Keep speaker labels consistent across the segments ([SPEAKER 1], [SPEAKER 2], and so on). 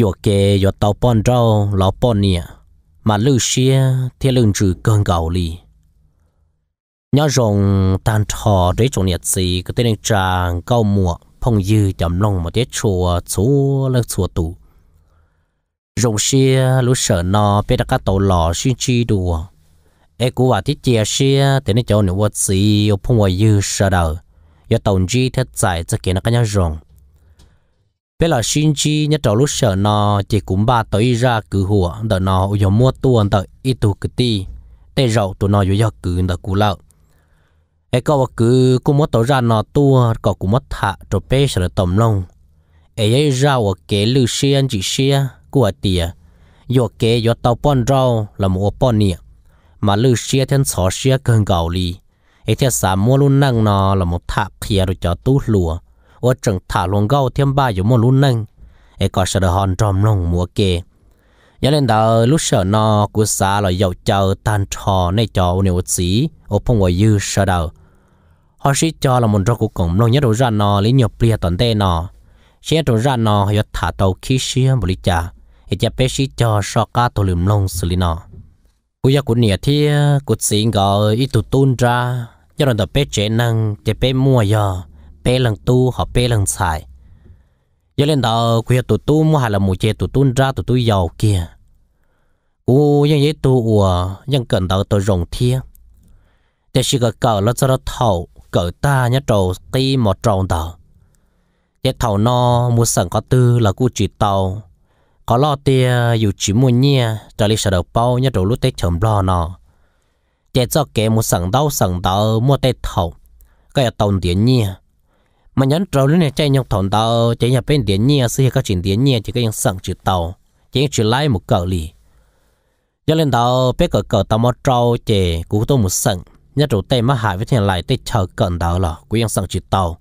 [SPEAKER 1] yo ke yo tao pon rau lo pon nia mà lưu xia thì lưng trừ cơn gạo li nhớ rồng tan thọ để chỗ nhiệt gì có tên tràng cao mùa phong dư chậm lòng mà tiết chùa chúa lơ chùa tù rồng xia lũ sợ nó biết đã cá tàu lò xin chi đùa ê cú vào tiết chia xia thế nên chỗ nhiệt gì phong hoa dư sợ đầu giờ tàu chi thất giải cho kia nó cái nhớ rồng bây là xin chi nhất trò lúc sợ nó chỉ cũng ba tới ra cứ hùa đợi nó giờ mua tuần đợi ít tu cứ ti tê rậu tụi nó giờ cứ đợi cú lợ ấy có cứ cũng mất tối ra nó tua có cũng mất thả rồi bé sợ tầm lông ấy ấy ra ở kế lư xiên chỉ xia của tiề giờ kế giờ tàu pon rau là một pon nè mà lư xia thiên sọ xia cần gạo li ấy thiên xả mua luôn năng nó là một thả kia rồi cho tú lùa ở trường thả luồng gâu thêm ba giống một lúc nâng ấy có sợ hòn tròn lòng múa kề nhớ lên đó lúc sợ nó của xã là dầu chờ tan trò này cho nếu xí ở phong ngoài dư sợ đầu họ sĩ cho là một rau của cổng lòng nhớ đồ ra nó lý nhiều bia toàn tê nó sẽ đồ ra nó họ thả tàu khí xia một lý trà ấy chả bé sĩ cho so cá tổ lùm lòng xử lý cú ya cú cú xin gọi ít tụ tun ra cho nên tập bé chế năng chế bé mua giờ bê lần tu họ bê lần xài giờ lên đó quê tụ tu mua hà là mù chê tụ tu ra tụ tu giàu kia u tu u ยังยี่ tu cần đó tụ rồng thiên để chỉ cái cờ nó cho nó thầu cờ ta nhá trầu ti một trầu đó để thầu nó mua sẵn có tư là cu chỉ tàu có lo tia dù chỉ mua nhia trở lại sở đầu bao nhá trầu lút tết chồng lo nó để cho kẻ mua sẵn đâu sẵn đó mua tết thầu cái tàu tiền nhia mà nhắn trâu lên này chạy nhóc thọn tàu chạy nhà bên điện nhia xưa các chuyện điện nhia chỉ có những sẵn chữ tàu chỉ chữ lái một cờ lì do lên tàu bé cờ cờ tàu mò trâu chè cú tôi một sẵn nhất chủ tay mà hại với thằng lại tay chờ cận tàu là cú những sẵn chữ tàu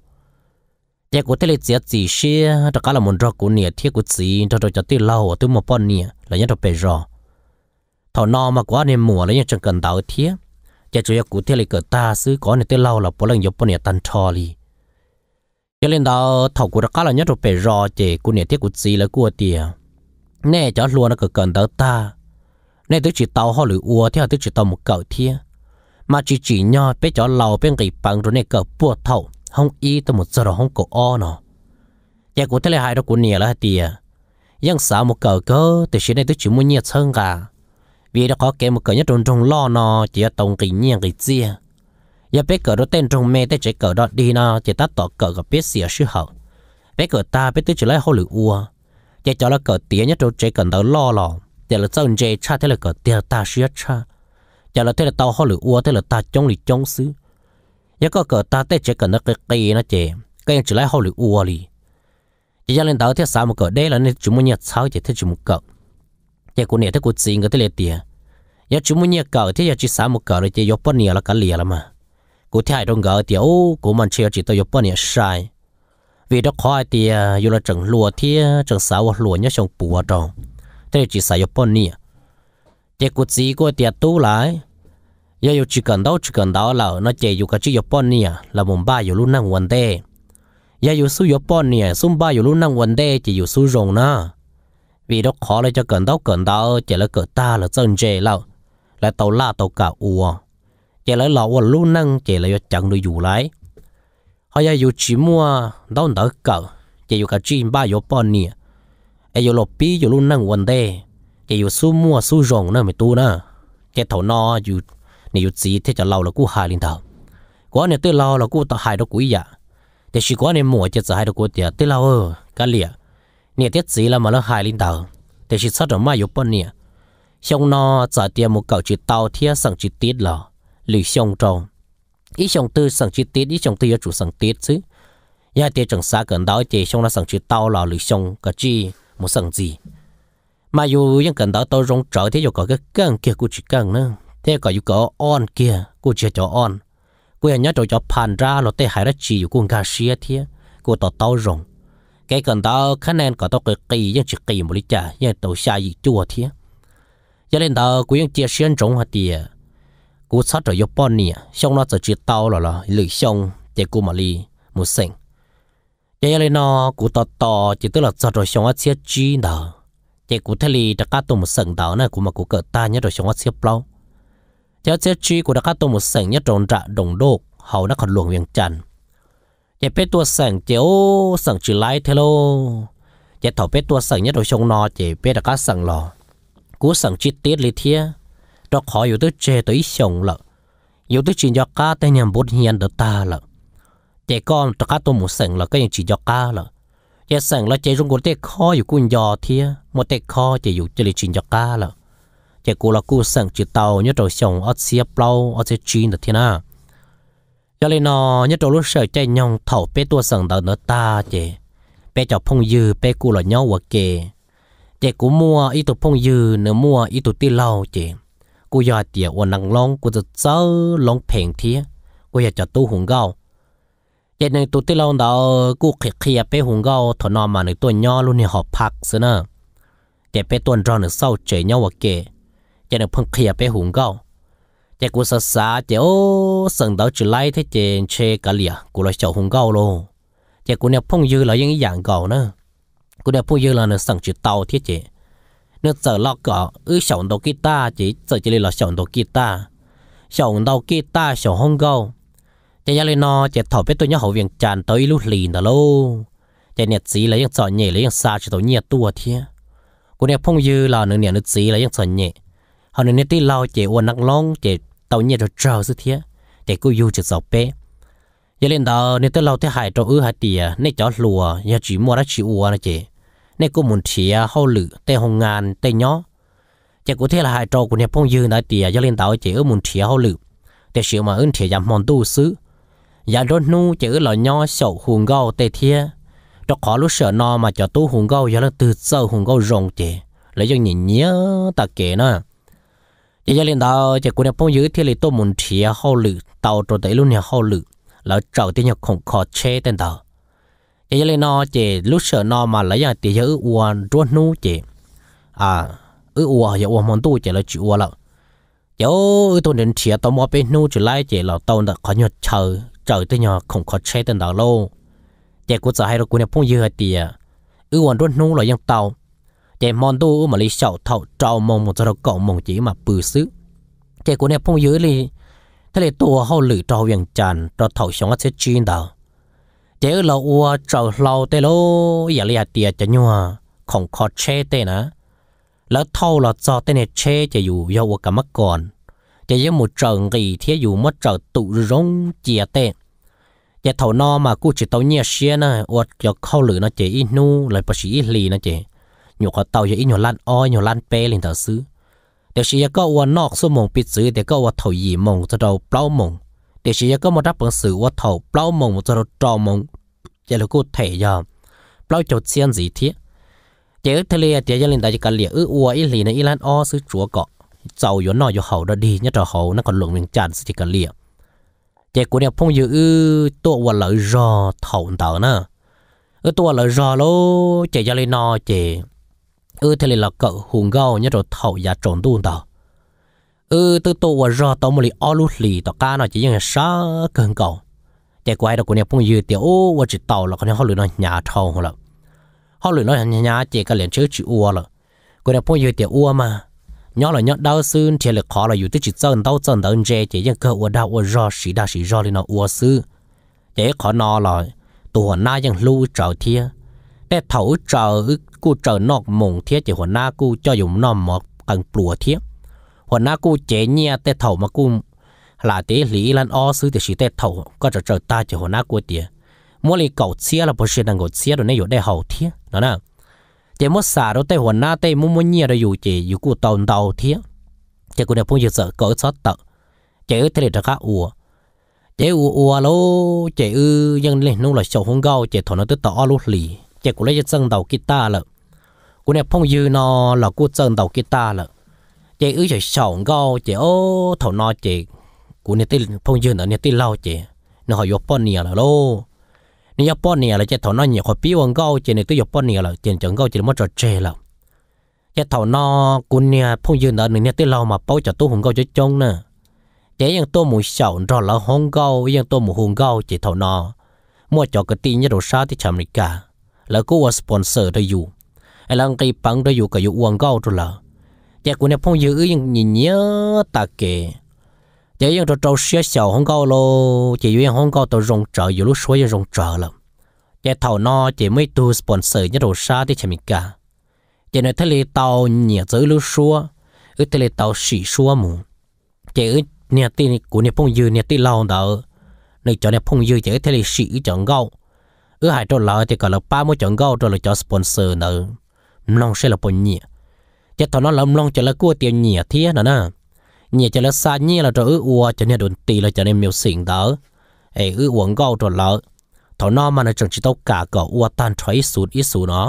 [SPEAKER 1] chạy cú tây lịch chia gì xia cho cả là muốn rau cú nia thiết cú gì cho rồi cho tây lâu tôi một bọn nia là nhất chủ bề rò thọ no mà quá nên mùa là những chân cận tàu thiết chạy chủ yếu cú tây lịch cờ ta xứ có nên tây lâu là bốn lần yếu bỏ nia tan cho lì cho nên đó thầu của các là nhất rồi phải rò chỉ của nền thiết của gì là của tiền nè cho luôn nó cực cần tới ta nè tức chỉ tàu họ lưỡi ua theo tức chỉ tàu một cậu thiên mà chỉ chỉ nhau bé cho lầu bên cái bằng rồi nè cậu bùa thầu không y tới một giờ rồi không cổ o nó giờ của thế là hai đó của nè là tiền nhưng sao một cậu cơ từ xí này tức chỉ muốn nhiệt hơn cả vì đã có kẻ một cậu nhất trong trong lo nó chỉ là tổng cái nhiên cái gì giờ bé cỡ đó tên trong mẹ tới chạy cỡ đó đi nó chỉ ta tỏ cỡ gặp biết xỉa sư hậu bé cỡ ta biết tới chỗ lấy hồ lựu ua giờ cho là cỡ tía nhất trong chạy cần đó lo lo giờ là sau chạy cha thế là cỡ tía ta sư cha giờ là thế là tao hồ lựu ua thế là ta chống lì chống xứ giờ có cỡ ta tới chạy cần nó cái cây nó chạy cái chỉ lấy hồ lựu ua lì giờ giờ lên tao thế sao một cỡ đây là nên chúng mình nhặt sao chỉ thế chúng mình cỡ giờ cô này thế cô xin cái thế là tía giờ chúng mình nhặt cỡ thế giờ chỉ sao một cỡ rồi chỉ dọc bên nhà là cả lìa là mà ô, chỉ Vì đó khoai thì à, dù là chẳng lùa thì chẳng sáu lúa nhớ chẳng bùa trong thế chỉ sáu yup nè thế cụt gì của tiệt tu lại giờ yêu chỉ cần đâu chỉ cần đâu là nó chỉ yêu cái chỉ yup nè là mùng ba yêu luôn năng vấn đề giờ yêu su yup nè sum ba yêu luôn năng vấn đề chỉ yêu su rồng na vì đó khó là cho cần đâu cần đâu chỉ là cỡ ta là chân chê lão là tàu la tàu cả uo chạy lại lậu lu năng chạy lại chẳng đôi dù lại họ là dù chỉ mua đâu đỡ cỡ chạy dù cả chim ba dù bao nhiêu ai dù lộp bi dù lu năng vấn đề chạy dù su mua su rồng nữa mới tu nữa chạy thầu no dù nè dù chỉ thế cho lâu là cú hài liền thầu quá nè tới lâu là cú tao hài được cú dạ thế chỉ quá nè mua chết hài đó cú tiệt tới lâu cái lìa nè tiết gì là mà nó hài liền thầu thế chỉ sát ở mai dù bao nhiêu xong nó trả tiền một cậu chỉ tao thia sẵn chỉ tít là lì xong trò ý xong tư sang chi tiết ý xong tư ở chủ sang tiết chứ nhà tiết chẳng xa gần đó thì xong là sang chi tao là lì xong cả chi một sang gì mà dù những gần đó tôi rong trở thì dù có cái căng kia của chỉ căng nữa thế có dù có on kia của chỉ cho on của nhà trò cho pan ra là tê hải ra chỉ dù của ngà xia thế của tao tao rong cái gần đó khả năng có tao cái kỳ những chỉ kỳ một lý trả nhà tàu xa gì chua thế cho lên đó của những chia xuyên trống hả tiệt cú sát rồi yop bọn nè xong nó sẽ chỉ tao là là lười xong chạy cú mà li một sing chạy lên nó cú to to chỉ tức là sát rồi xong á chia chi đó chạy cú thay li đã cắt tôm một sừng đó nè cú mà cú cỡ ta nhớ rồi xong á chia lâu chạy chia chi cú đã cắt tôm một sừng nhớ tròn trả đồng đô hầu nó còn luồng viêng trần chạy bé tua sừng chéo sừng chỉ lại thế lô chạy thảo bé tua sừng nhất rồi xong nó chạy bé đã cắt sừng lò cú sừng chi tiết li thiê cho khó yếu tứ chế tới sống lợ yếu tứ chỉ cho cá tên nhầm bút hiền được ta lợ chế con cho cá tôi một sừng lợ cái gì chỉ cho cá lợ chế sừng lợ chế rung cuộc tế khó yếu quân giò thiê, một tế khó chế yếu chế lý chỉ cho cá lợ chế cụ là cụ sừng chỉ tàu nhớ trầu sống ở xia plau ở chế chín được thiên à cho nên nó nhớ trầu lúc sợ chế nhong thảo bé tua sừng đỡ nữa ta chế bé cho phong dư bé cụ là nhau hoặc kề chế cụ mua ít tụ phong dư nữa mua ít tụ ti lâu chế กูอยากเดียววันนังลองกูจะเจอลองเพลงที่กูอยากจะตู้หงเกาเจ็ดหนึ่งตัวที่เราเดากูเขียไปหงเกาถอนอมาหนึ่งตัวย่อรุ่นในหอบพักซะเนอะเจ็ดไปตัวรอหนึ่งเศร้าเจยย่อวะเกเจ็ดหนึ่งเพิ่งเขียไปหงเกาเจ็ดกูสาสาเจ้าสั่งเดาจุไลที่เจนเชกะเหลี่ยกูเลยเจ้าหงเกาโลเจ็ดกูเนี่ยพงยือเรายังอีอย่างเก่าเนอะกูเนี่ยพงยือเราเนี่ยสั่งจุดเตาที่เจ nó giờ lo cả ư sống đầu ta chỉ giờ chỉ là sống đầu ta sống đầu ta sống không gâu chỉ giờ lên nó chỉ thọ biết tôi nhớ hậu viện tràn tới lúc lì nà lô chỉ nhiệt sĩ lấy những sợ nhẹ lấy những xa cho tôi nhẹ tua thế của nhiệt phong dư là nửa nhiệt sĩ lấy những sợ nhẹ họ nửa nhiệt tí lao chỉ uốn nặng long chỉ tàu nhẹ rồi trâu dữ thế chỉ cứ yêu chỉ sợ bé giờ lên đó nhiệt tí lao thế hại cho ư hại tiề nên chó lùa giờ chỉ mua đã chỉ uốn là chỉ nên cô muốn chia à, hậu lự tê hồng ngàn tê nhỏ, chắc có thể là hai trò của nhà phong dư nói tìa cho lên tàu chỉ ở muốn chia hậu lự để sự mà ơn chia giảm mòn tu xứ giả dạ đốt nu chỉ ở lò nhó sầu hùng gâu tê thia đó khó lúc sửa no mà cho tu hùng gâu giờ là từ sâu hùng gâu rồng chỉ lấy cho nhìn nhớ ta kể nữa chỉ cho lên tàu chỉ của nhà phong dư thì lấy tôi muốn chia hậu lự tàu trò tới luôn nhà hậu lự là trầu tiếng nhạc khổng khó chê tên tàu ye le no che lu sơ no mà lấy ya ti ye u wan nu che à u u ye u mon tu che la chi u la yo tu den chia to mo pe nu chu lai che la tao da kho nyo chờ chờ te nyo không có che ten da lo che ku za hai ro ku ne pung ye ti ya u wan ruan nu la yang tao che mon tu mà lấy sọ thau trao mong một cho cậu mong chỉ mà bự sứ che ku ne pung ye li thế là tua hậu lử trao yang chan trao thau xong á sẽ chi đâu เจอเราอัวเจ้าเราเตโลอย่าเลียเตียจะยัวของคอเชเตนะ แล้วเท่าเราจอเตเนเชจะอยู่ยาวกับมาก่อน จะยังหมดเจิงกีเทียอยู่มัดเจิงตุรงเจียเตจะเท่านอมากูจะเตาเนี่ยเชียนะอวดจะเข้าหรือนะเจอีนู เลยปะชีอีลีนะเจอยู่ขอเต่าอย่าอีหนูลันอ้อยหนูลันเปลินเตาซื้อเดี๋ยวชียก็วันนอกสมองปิดซื้อเดี๋ยวก็วัดเท่ายี่มงจะเราเปล่ามงเดี๋ยวชียก็มารับเปิดสื่อว่าเท่าเปล่ามงจะเราจอมง giờ là cô thể giờ bao chột xiên gì thế chế thề là chế gia đình đại chỉ cần liệt ư ua ít lì này ít lan o sứ chúa cọ giàu yếu nọ yếu hậu đó đi nhất là hậu nó còn luận mình chán chỉ cần liệt chế của này phong dữ ư tổ và lợi rò thầu tàu nè ư tổ lợi rò lô chế gia đình nọ chế ư thề là cậu hùng gâu nhất là thầu giá trộn tuôn tàu ư từ tổ và rò tàu một lì o lút lì tàu ca nó chỉ như là sa cần cầu แต่กูไอ้ดอกกูเนี่ยพงยืดเตียวโอ้ว่าจิตเต่าแล้วคนนี้เขาหลุดน้อยหยาเท่าหัวละเขาหลุดน้อยหยาเจก็เหรียญเชื้อจิอัวละกูเนี่ยพงยืดเตียวอัวมา nhỏ là nhỏ đau xương thì lực khó là dù chỉ chân đau chân đau dễ chỉ những cơ ua đau ua rõ xí đau xí rõ lên nó ua xứ để khó nó là tụ hồn na những lưu trở thia để thấu trở cu trở nọc mùng thia chỉ hồn na cu cho dùng nó một cần plùa thia hồn na cu chế nhia để thấu mà cu là tế lý lan o sư thì chỉ tế thầu có trở trở ta chỉ hồ nát của tiền mỗi lần cầu chia là bố sĩ đang cầu chia rồi đây đó nè chỉ mỗi xả đó tế hồ nát tế mỗi mỗi nhiều rồi dù chỉ dù cụ tàu tàu thiết chỉ cụ đẹp phong dự sợ cỡ sót tận chỉ ở thế để khác u, chỉ u ủa lô chỉ ư dân lên nung là sầu hung gao chỉ thọ nó tới tỏ lút lì chỉ cụ lấy chân đầu ta lợ cụ đẹp phong dự nó là cụ chân đầu ta lợ chỉ ư chỉ sầu gao chỉ ô thọ nó chỉ กูเนี่ยติพงยืน่เนี่ยติเล่าเจนี่เขายกป้อนเนี่ยละโลนี่ยกป้อนเนี่ยละเจถอนนเนี่ยขอปีวังเก้าเจเนี่ยตัวยกป้อนเนี่ยละเจนจังเก้าเจมันจอดเจละเจถอนนอกูเนี่ยพงยืนหนึ่งเนี่ยติเล่ามาเป้าจากตู้หงเก้าจะจงเนอะเจยังตัวหมูเสาจอดละหงเก้ายังตัวหมูหงเก้าเจถอนนอมั่วจอกกตีเนี่ยเราชาที่ชอเมริกา แล้วกูว่าสปอนเซอร์ได้อยู่ ไอ้ลังกีปังได้อยู่กับอยู่อวงเก้าตัวละเจกูเนี่ยพงยืนยังเงี้ยตาเก๋ giờ yên cho trâu xe sầu không câu chỉ yên không câu tàu rồng trở dù lúc suối rồng trở lắm giờ thầu no chỉ mới tu sponsor nhất đồ xa thì chỉ cả giờ nơi thế li tàu nhẹ giữ lúc ở thế li tàu xỉ xua giờ ở nhà tin của nhà phong dư nhà tin lâu đó nơi cho nhà phong dư giờ thế li xỉ chọn gạo ở hai chỗ lại thì còn là ba mươi chọn gạo rồi là cho sponsor nữa long sẽ là bao nhiêu giờ thầu nó làm long cho là cua tiền nhẹ thế nữa เนี่ยจะเลสานี่ละจะอือวจะเนี่ยโดนตีละจะเนี่ยมีสิ่งเดอเออือวงก็ตัวละถ้านอมันจะจิตตกากอวตันถอยสูตรอิสูเนาะ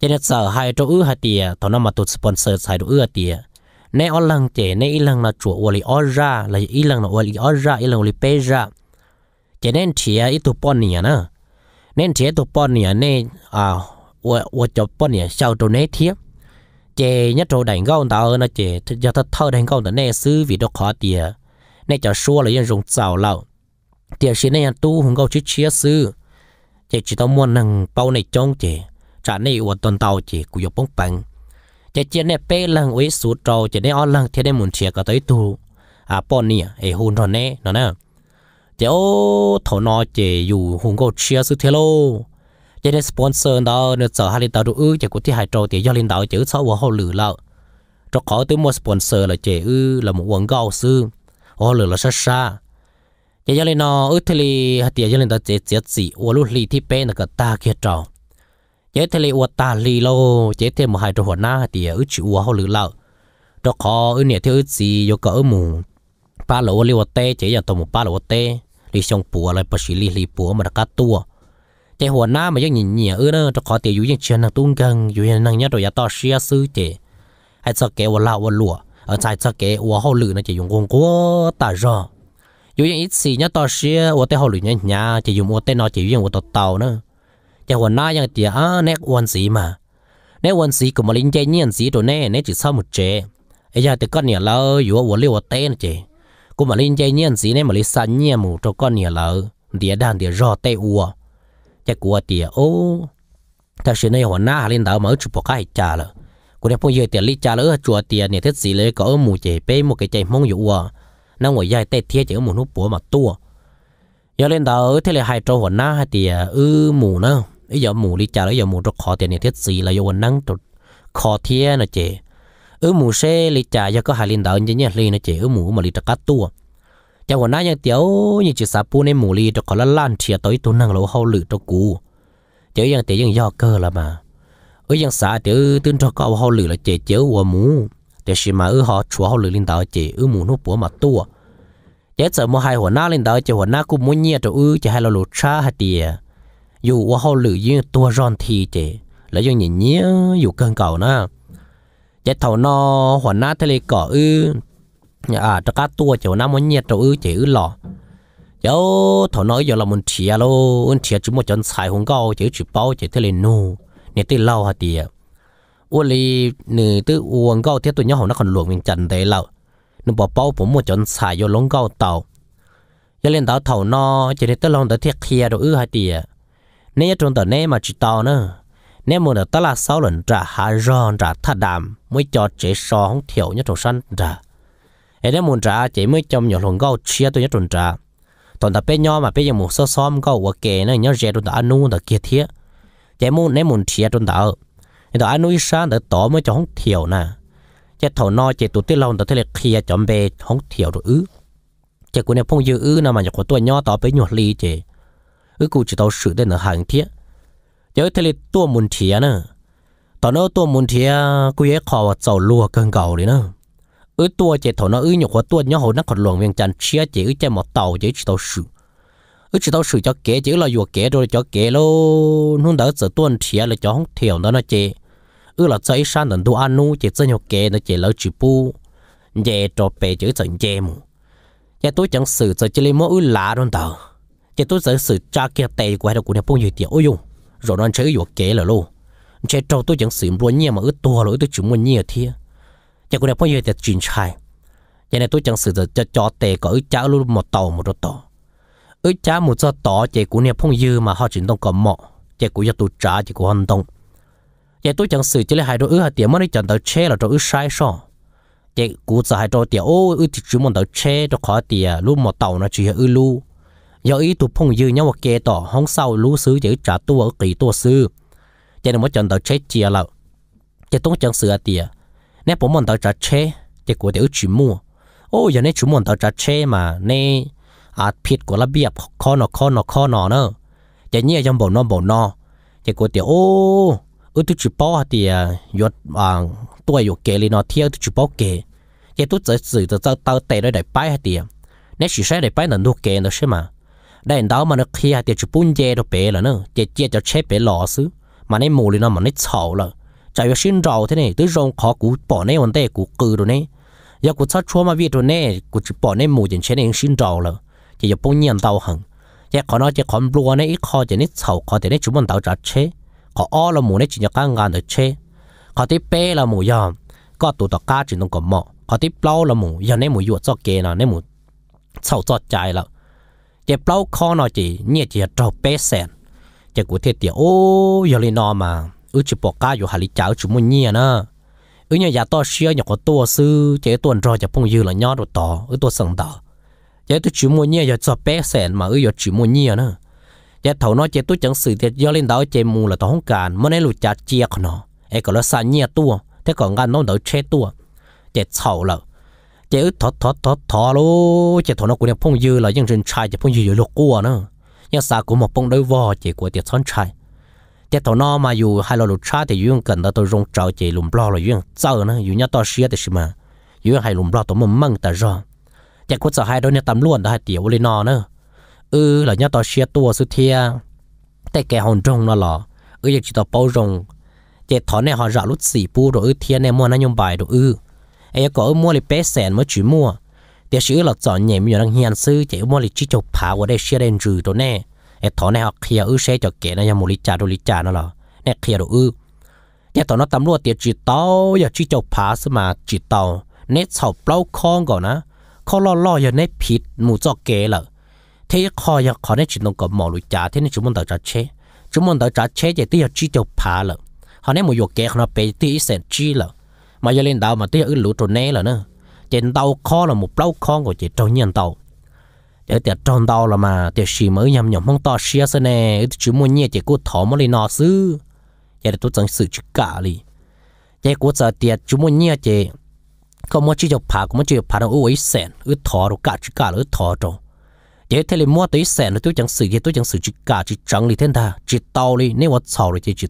[SPEAKER 1] จะเนี่ยเสือให้จะอือหัเตียถ้านอมาตุสปอนเซอร์ใส่ดูอื้อเตียในอลังเจในอีลังนะจัววลีออร์่าและอีลังนะวลีออร์่าอีลังวลีเปร่าจะเน้นเทียอีตัวปอนเนียนะเน้นเทียตัวปอนเนียในอ่าวัวจบปอนเนียชาวตัวเนเทีย chè nhất trâu đánh gấu tao nó chè giờ thật thơ đánh gấu tao nè xứ vì đó khó tiền nè cho xua là dân dùng chảo lão tiền xin nè tu hùng gấu chứ chia xứ chè chỉ tao muốn nâng bao này trông chè trả nè uổng tuần tàu chè cú dục bóng bằng chè chè nè bê lăng uế sú trâu chè nè ó lăng thế nè muốn chia cả tới tu à bọn nè ai hôn rồi nè nó nè chè ô thổ nọ chè dù hùng gấu chia xứ thế lô giờ nên sponsor đó nữa sợ hai linh đạo đủ ư chỉ có thể hai trâu thì do linh đạo chữ sáu họ lử lợ cho có tới mua sponsor là chỉ ư là một quần gạo sư họ lử là xa xa giờ do linh nó ư thì li hạt do linh đạo chỉ chỉ chỉ ô lúc li thì bên là cái ta kia trâu giờ thì li ô ta lì lô giờ thì một hai trâu hồn na thì ư chữ ô họ lử lợ cho có ư nè thì ư gì vô cỡ mù ba lỗ li ô tê chỉ giờ một ba lỗ tê li xong bùa lại bác sĩ li li mà cắt tua chế hồ na mà giống nhìn nhỉ ư nó cho khó tiền dụ chuyện năng tung cần dụ những năng nhớ rồi ya to xia sư hay cho kế hồ lao hồ lụa ở trái cho kế hồ hậu lự nó chỉ dùng công cố ta rõ dụ những ít xì nhớ to xia hồ tê hậu lự nhá nhà chỉ dùng hồ tê nó chỉ dùng hồ tàu tàu nữa chế hồ na những tiền á nét quan sĩ mà nét quan sĩ của mà linh chế nhiên sĩ rồi nè nét chỉ sau một chế ấy giờ thì con nhỉ lâu dụ hồ liu hồ tê nó chế cũng mà linh chế nhiên sĩ nè mà linh san nhiên mù cho con nhỉ lâu địa đàn địa rõ tê ua จะกลัวเตียโอ้ถ้าเชื่อในหัวหน้าหาเล่นดาวมาชุบปกให้จ่าละกูเนี่ยพวกเยอะเตียลิจ่าละเออจัวเตียเนี่ยเทศสีเลยก็เออหมู่เจเป้หมู่เกใจมองอยู่ว่ะนั่งหัวยายเตะเทียเจอหมู่นุปัวมาตัวยาเล่นดาวเออเทเลไฮโดรหัวหน้าเตียเออหมู่เนาะไอ้ยาหมู่ลิจ่าละยาหมู่ตรคอเตียเนี่ยเทศสีเลยยาวันนั่งตรคอเทียนะเจเออหมู่เซ่ลิจ่ายาก็หาเล่นดาวเนี่ยเนี่ยเลยนะเจเออหมู่มาลิตะกัดตัว cháu còn nói như tiểu như chữ sáp bu nên mù li cho có là lan chia tới tu năng lỗ hậu lử cho cú cháu ยัง tiểu ยัง do cơ là mà ở ยัง xã tiểu tương cho cậu hậu lử là chế chéo của mù để xí mà ở họ chúa hậu lử lên đảo chế ở mù nó búa mà tua chế sợ mua hai หัวหน้า lên đảo chế หัวหน้า cũng muốn nhia cho ư chế hai lò lụt cha tiề dù của lử như tua ròn thì chế là do nhìn nhia dù cơn cầu na chế thầu no หัวหน้าทะเลเกาะอื้อ à cho cá tua chỗ nam muốn nhiệt chỗ ư chỉ ư lò cháu thổ nói giờ là muốn chia lô muốn chia chỉ một chân xài hùng cao chỉ chỉ bao chỉ thế lên nô nè tê lâu hả tiệt ô li nè tê uống cao thế tụi nhau nó còn luồng mình chân thế lâu nó bỏ bao bốn một chân xài vô lông cao tàu giờ lên tàu thổ no chỉ để tê lông tê thiệt kia đồ ư hả tiệt nè trong tờ nè mà chỉ tàu nữa nè muốn là tao là sáu lần trả hà ron trả thà đàm mới cho chế so không thiểu nhất trong sân trả ấy muốn trả chỉ mới trong nhỏ luôn gạo chia tôi nhất trả toàn tập bé nhỏ mà bé giờ muốn so xóm gạo hoặc kề nó nhớ rẻ tôi đã ăn nuông kia thiết chỉ muốn nếu muốn chia tôi đã thì đã nuôi sáng đã tỏ mới cho không thiểu chỉ thầu no chỉ tụt tiết lòng đã thấy là kia chọn bề không thiểu rồi ứ chỉ cũng phong dư ứ nào mà của tôi nhỏ tỏ bé nhỏ lì chỉ ứ chỉ tao sự đến ở hàng thiết chỉ thấy là tôi muốn chia nữa tao nói tôi muốn chia cụ ấy khó và giàu lùa cơn nữa ở tua chỉ thổ nó ở nhục của tu nhớ hồ nó còn luồng viên chân chia chỉ ở trên một tàu chỉ chỉ tàu sử ở chỉ tàu sử cho kế chỉ là vừa kế rồi cho kế lô nung đỡ giờ tuần chia là cho không thiểu đó nó chỉ ở là chơi san đần tu anu nu chỉ chơi nhục kế nó chỉ lỡ chỉ pu về trò bè chữ trận về mù nhà tôi chẳng xử giờ chỉ lấy mỗi ở lá đón tàu chỉ tôi giờ xử cha kia tệ của hai đầu của nhà bông nhiều tiền ôi dùng rồi nó chơi vừa kế là lô chơi trâu tôi chẳng xử mua nhẹ mà ở tua rồi tôi chỉ muốn nhẹ thiệt giờ cũng đã phong yêu thì chuyển trai giờ này tôi chẳng sử giờ cho tệ có ít cháo luôn một tàu một đôi tàu ít cháo một giờ tàu giờ cũng đã phong yêu mà họ chuyển đông còn mọ giờ cũng giờ tôi trả giờ cũng hành động giờ tôi chẳng sử chỉ là hai đôi ứ hai tiếng mới chẳng tới che là đôi ứ sai so giờ cũng giờ hai đôi tiếng ô ứ thì chỉ muốn tới che cho khó tiền luôn một tàu nó chỉ ứ lu giờ ý tụi phong yêu nhau một kẻ tỏ không sao lú xứ giờ trả tôi ở kỳ tôi xứ giờ này mới chẳng tới che chia là giờ tôi chẳng sử à tiền นี่ยผมมันตัวจะเชเจกูเดี๋ยวุ่มัวโอ้ยเนี่ยุ่มมันตัวจะเชมาเนี่ยอาจผิดกฎระเบียบข้อนอข้อนอข้อนอเนอะจะเนี่ยยังบ่นนอบ่นนอเจกูเดี๋ยวโอ้เออตุ๊จิป้อเดียยศวางตัวอยู่เกลีนอเที่ยวตุ๊จิป้อเกลียตุ๊จดสื่อจะเจ้าเตาเตะได้ไปเดียเนี่ยสิใช่ได้ไปนั่งดูเกลีนใช่ไหมได้เด้วมันก็เคลียเดี๋ยวจุ่มปุ่นเย่ตัวเป๋ละเนอะเจ๊จจะเชเป๋หล่อซื้อมันในหมู่ลีนอมันในเฉาละ chạy vào xin rầu thế này tới rong khó cú bỏ này vấn đề cú cừ rồi nè. giờ cú sát chua mà viết rồi nè, cú chỉ bỏ này mù chẳng chế này xin rầu rồi chỉ giờ bông nhiên tàu hằng giờ khó nói chỉ khó lúa này ít khó chỉ này sầu khó thì này chúng mình tàu trả chế khó o là mù này chỉ nhớ cái ngang được chế khó tiếp bé là mù giờ có tụt tập cá chỉ nó còn mọ khó tiếp lâu là mù giờ này mù yuột cho kê là này mù sầu cho chạy là giờ lâu khó nói chỉ nhẹ chỉ trâu bê sen giờ cú thiệt tiệt ô giờ lên nó mà ừ chỉ bỏ cá vô hà lý cháo chúng mình nhia nữa ừ nhà nhà to xia nhà có tua sư chế tuần rồi chả phong dư là nhỏ rồi to ừ to sừng to chế tu chỉ muốn nhia giờ cho bé sẹn mà ừ giờ chỉ muốn nhia nữa chế thầu nói chế tu chẳng xử thiệt do lên đó chế mù là tao không cản mà nên lụt chả chia của nó ai còn là sa nhia tua thế còn gan nó đỡ chết tua chế sầu là chế ừ thọ thọ thọ thọ lô chế thầu nó cũng là phong dư là những chuyện trai chế phong dư giờ lục cua nữa nhưng sa cũng một phong đôi vò chế của tiệt son trai จะตอนอมาอยู่ไฮโลลูชาแต่ยุ่งกันแล้วตัวรงเจ้าเจลุมปลอเลยยุ่งเจ้านะอยู่เนี่ยต่อเสียแต่ชิมาอยู่ไฮลุมปลอตัวมึงมั่งแต่รอจะคุจะให้โดนเนี่ยตำรวจได้เตี๋ยวเลยนอเนอะเออหล่ะเนี่ยต่อเสียตัวสุดเทียแต่แกหอนจงน่ะหรอเอออยากจะต่อเป้ารงเจถอนเนี่ยหอนระลุดสี่ปูหรือเทียเนี่ยมัวนั่นยมบ่ายหรือเออไอ้ก็เออมัวเลยเป๊ะแสนมัวจีมัวเดี๋ยวชื่อหลักจอนเนี่ยมีอย่างเฮียนซื้อเจมัวเลยจีจบผาวได้เสียเรนจือตัวแน่เอถอนเนี่ยเขียอือเชจะเกนะยังมูลิจ่าดูลิจ่านั่นหรอเนี่ยเขียดูอือเนี่ยตอนนั้นตำรวจเตียจีเต้าอย่าจีเจ้าผาสมาจีเต้าเนี่ยชาวเปล่าคองก่อนนะเขาล่อล่ออย่าเนี่ยผิดหมู่จอกเกลอเที่คออย่าขอเนี่ยจีนงกับหมอลิจ่าเที่นี่จุมันต่อจัดเชจุมันต่อจัดเชจะตีอย่าจีเจ้าผาเลยเขาเนี่ยหมู่โยเกะเขาไปตีเซนจีเลยมาอย่าเล่นดาวมาตีอือหลุดตัวเน่เลยเนอะเจนเต้าคอเลยหมู่เปล่าคองก่อนจีเจ้าเงี้ยเต้า để tiệt tròn đau là mà tiệt xì mới nhầm nhầm mong to xia sơn nè chứ muốn nhẹ tiệt cô thỏ mới lên nọ xứ giờ tôi chẳng sự chứ cả đi giờ cô giờ tiệt chứ muốn nhẹ tiệt không muốn chỉ cho phá không muốn chỉ phá đâu ấy sẹn ứ thỏ đâu cả chứ cả là thỏ rồi giờ thế là mua tới sẹn tôi chẳng sự giờ tôi chẳng sự chứ cả chỉ chẳng đi thiên ta chỉ tao đi nếu mà sầu rồi chỉ chỉ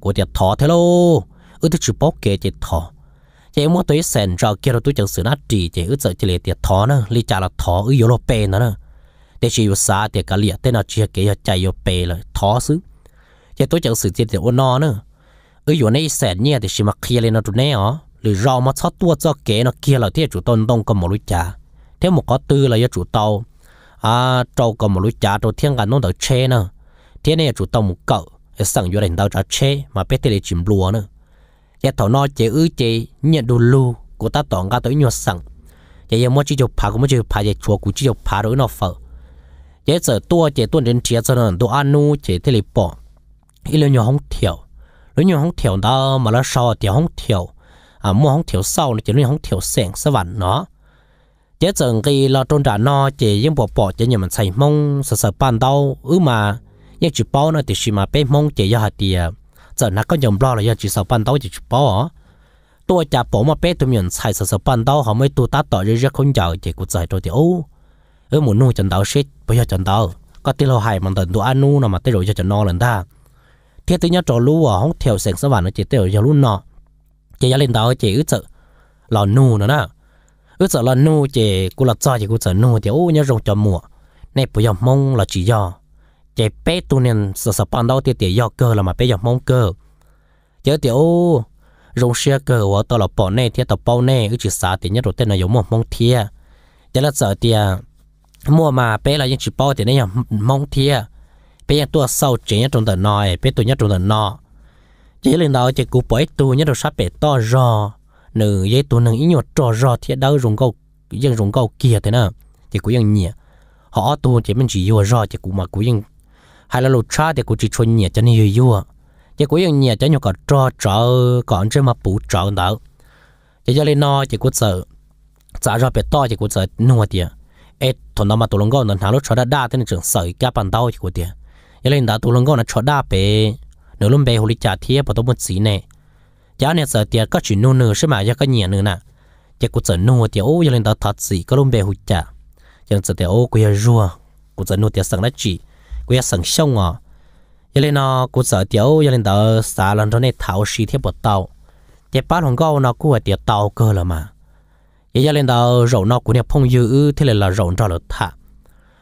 [SPEAKER 1] cô tiệt thỏ thế lô ứ tôi chỉ bóc kẹ chỉ chế mua tới sen cho kia rồi tôi chẳng xử nát trì chế ước sợ chỉ lệ tiệt thó nữa lý trả là thó ở Europe nữa nữa để chỉ vô xa tiệt cả liệt tên nào chỉ kế cho chạy Europe rồi thó xứ chế tôi chẳng xử chỉ tiệt ôn nó nữa ở chỗ này sen nhẹ thì chỉ mặc kia lên nó tụi này ó lì rau mà chót tua cho kế nó kia là thế chủ tôn đông có một lối trả thế một có tư là do chủ tàu à trâu có một lối trả trâu thiên cả nó đỡ che nữa thế này chủ tàu một cậu sẵn vô đánh tàu trả che mà bé tê lệ chìm lúa nữa ya dạ thọ nó chế ư chế nhận đồ lưu của ta tỏng ra tới nhuột sẵn chế dạ ya dạ mua chỉ chụp phá của mua chỉ chụp phá chế chùa của chỉ chụp phá rồi nó phở chế giờ tua chế tuần đến chế giờ nó đồ ăn nu chế thế này bỏ ít là nhiều không thiểu lúc nhiều không thiểu đó mà nó sau thì không thiểu à mua không thiểu sau thì lúc không thiểu sẹn sẽ vặn nó chế giờ cái là trôn trả nó chế những bỏ bỏ chế nhà mình xài mông sợ sợ bàn đau ư mà những chữ bao nó thì xì mà bé mông chế do hạt tiền giờ nó có nhầm lo là do chỉ sợ ban đầu chỉ chụp tôi chả bỏ mà bé tụi mình xài sợ sợ ban đầu họ mới tụi ta tỏ ra không giàu chỉ cũng giải rồi thì ô ở một nô chân đào xích bây giờ chân đào có tiền hại mà tận tụi anh nu nào mà tới rồi cho chân no lần ta thế tự nhiên trò lú à không theo sẹn sao bạn nó chỉ tới rồi lú nọ chỉ gia lên đào chỉ ước sợ lò nu nữa nè ước sợ lò nu chỉ cũng là cho chỉ cũng sợ nu thì ô nhớ rồng cho mùa này bây giờ mong là chỉ do chế bé tu nên sợ sợ ban đầu thì tiểu do cơ là mà bé dọc mong cơ chớ tiểu rong xe cơ của tao là bỏ nè thì tao bao nè ư chỉ xả thì nhất rồi tên là giống một mong thia chớ là sợ thì mua mà bé là những chỉ bao thì này mong thia bé nhà tua sau chế nhất trong tận nòi bé tu nhất trong tận nọ chế lên đó chỉ cú bói tu nhất rồi sắp bé to rò nữ dây tu nâng ý nhột trò rò thì đâu rong câu dân rong câu kia thế nào chỉ cú dân nhỉ họ tu chỉ mình chỉ vừa rò chỉ cú mà cú dân hay là lột cha thì cũng chỉ cho nhẹ cho nên yêu yêu à chỉ có những nhẹ cho nhau cả trò trò còn trên mà bù trò đó chỉ cho lên nó chỉ có sợ trả ra biệt to chỉ có sợ nuột tiền ê thằng nào mà tụi lông con nó thằng lúc cho đã đa thế nên trường sợ cái bàn đau chỉ có tiền cho lên đã tụi lông con nó cho đa bé nếu lúc bé hồi đi trả thiệp bảo tôi muốn gì nè chả này sợ tiền có chuyện nuột nữa xem mà cho cái nhẹ nữa nè chỉ có sợ nuột tiền ô cho lên đã thật gì có lúc bé hồi trả cho nên sợ tiền ô quay rùa có sợ nuột tiền sợ nó chỉ quê sân sông à giờ lên nó cũng sợ tiểu giờ lên tờ xả lần đó này thảo xì thiết bột tàu chế bát hồng câu nó cũng phải tiệt tàu cơ là mà giờ lên tờ rổ nó cũng đẹp phong dữ thế là rổ cho là thả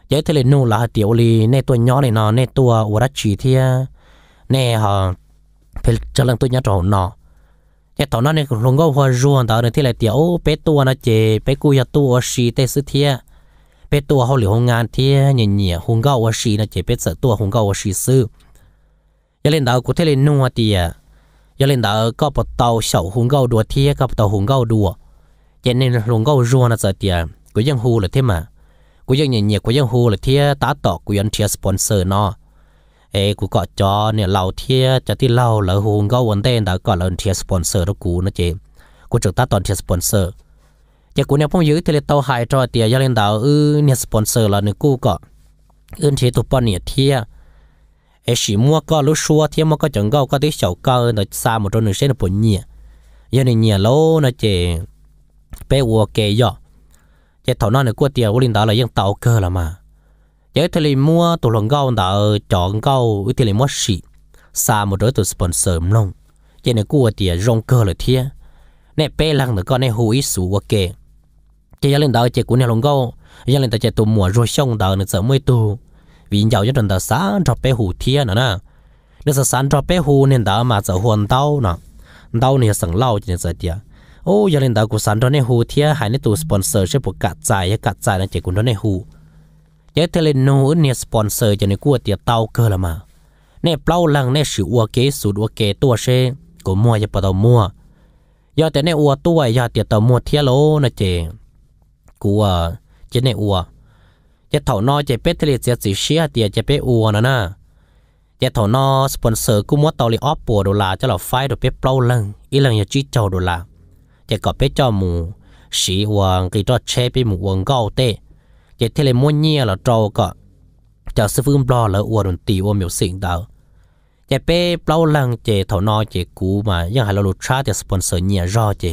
[SPEAKER 1] giờ thế là nu là tiểu lì nè tôi nhỏ này nó nè tôi ủa đã chỉ thế nè họ phải cho lần tôi nhớ rổ nó cái tàu nó này cũng không có hoa ruộng tàu này thế là tiểu bé tua nó chè bé cua ya tua xì tê เป็ดตัวเขาเหลียวงานเทียเงี่ยเหี่ยหงเก้าวชีนะเจเป็ดเสือตัวหงเก้าวชีซื้อยาเล่นดาวกูเทเลนัวเตียยาเล่นดาวก็ปะเตาเฉาหงเก้าดัวเทียกัปะเตาหงเก้าดัวเจนในนหงเก้ารัวนะเจเตียกูยังฮูเลยเทมา กูยังเงี้ยเงียกูยังฮูเลยเทียตาต่อกูยันเทียสปอนเซอร์เนาะ เอ้กูก็จอเนี่ยเราเทียจะที่เราเหล้วหงเก้าวันเต้นดาวก็เราเทียสปอนเซอร์ทุกกูนะเจกูจุดตาตอนเทียสปอนเซอร์ giờ cũng nếu phong dưới thì hải trò tiề gia lên đảo ư ừ, nhà sponsor là nữ cũ cọ ưn ừ, thế tụ bọn nhiệt thiê ấy chỉ mua có lúc xua thiê mua có chẳng gâu có tí sầu cơ ừ, nó xa một chỗ nữ sẽ là bốn nhiệt giờ này nhiệt lâu nó chỉ bé uo kề giọ giờ thầu nó nữ cũ tiề lên đảo là dân tàu cơ là mà giờ thì lại mua tụ lần gâu đảo chọn gâu thì lại mua xị xa một chỗ tụ sponsor mông giờ này cũ tiề rong cơ là thiê nè bé lăng nữa con nè hú ý sủ จยาลินดาเจกุนเนลงโกยาลินดาเจตัวหมัวรัวช่องดาเนื้อเสมอตัววิญญาณยันดาสานทรอปเปหูเทียนนะเนื้อสานทรอปเปหูเนี่ยดามาจะหวนเต้าเนะเต้าเนี่ยสังเล่าจริงจริงเดีย โอ้ยาลินดากูสันตอนนี้หูเทียหายในตัวสปอนเซอร์ช่วยปวดกัดใจให้กัดใจในเจกุนทอนนี้หูยาเทเลนูเนี่ยสปอนเซอร์จะในกู้เตียเต้าเกิดละมา เนี่ยเปล่าลังเนี่ยสือวัวเกสูดวัเกตัวเชกูมั่วจะปะตัมัวยาแต่เนี่ยวัวตัวยาเตียตัมัวเทียโลนะเจกูอ่ะเจ็ดในอัวเจะเถ่านอเจเป็ดทะเลเสียสีเชียเตียเจ็เป็ดอัวนะน่ะเจะเถ่านอสปอนเซอร์กูมัวตอลีออฟปัวดอลลาร์จะหลอดไฟดอกเป็ดเปล่าลังอีหลังจยาจีเจ้าดอลลาร์เจะกอบเป็ดเจ้าหมูสีอวงกีจอดเชไปหมูอวงเก้าเตะเจะทะเลม้วนเงี้ยหลอโจก็จะซื้อฟื้นปลอแล้วอวดนตีอวมอยู่สิ่งเดาจะเป้เปล่าลังเจเถานอเจกูมายังหาเราลุชาเจสปอนเซอร์เนี้ยรอเจ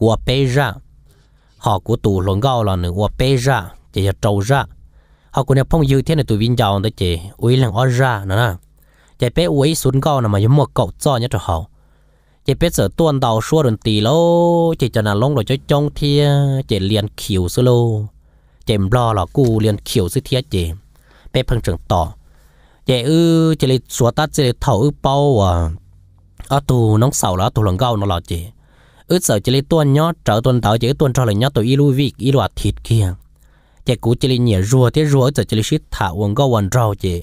[SPEAKER 1] กัวเป้จ้า họ của tù lộn gao là nửa qua bê ra chỉ là trâu ra họ của nhà phong dư thế này tụi viên giàu đó chỉ uy lăng ó ra nữa nè chỉ bé uy xuống gao là mà giống một cậu cho nhá cho họ chỉ bé sợ tuôn đầu xua đồn tì lô chỉ cho là lông rồi cho trong thia chỉ liền kiểu xưa lô chỉ lo là cù liền kiểu xưa thia chỉ bé phăng trưởng tỏ chỉ ư chỉ lấy xua tát chỉ lấy thầu ư bao à ở tù nóng sầu là tù lộn gao nó là chỉ ướt sợ chỉ lấy tuôn nhót trở tuôn tàu chỉ tuôn cho là nhót tụi ilu việc ilu thịt kia chỉ cú chỉ lấy nhảy rùa thế rùa giờ chỉ lấy xít thả uống go uống rau chỉ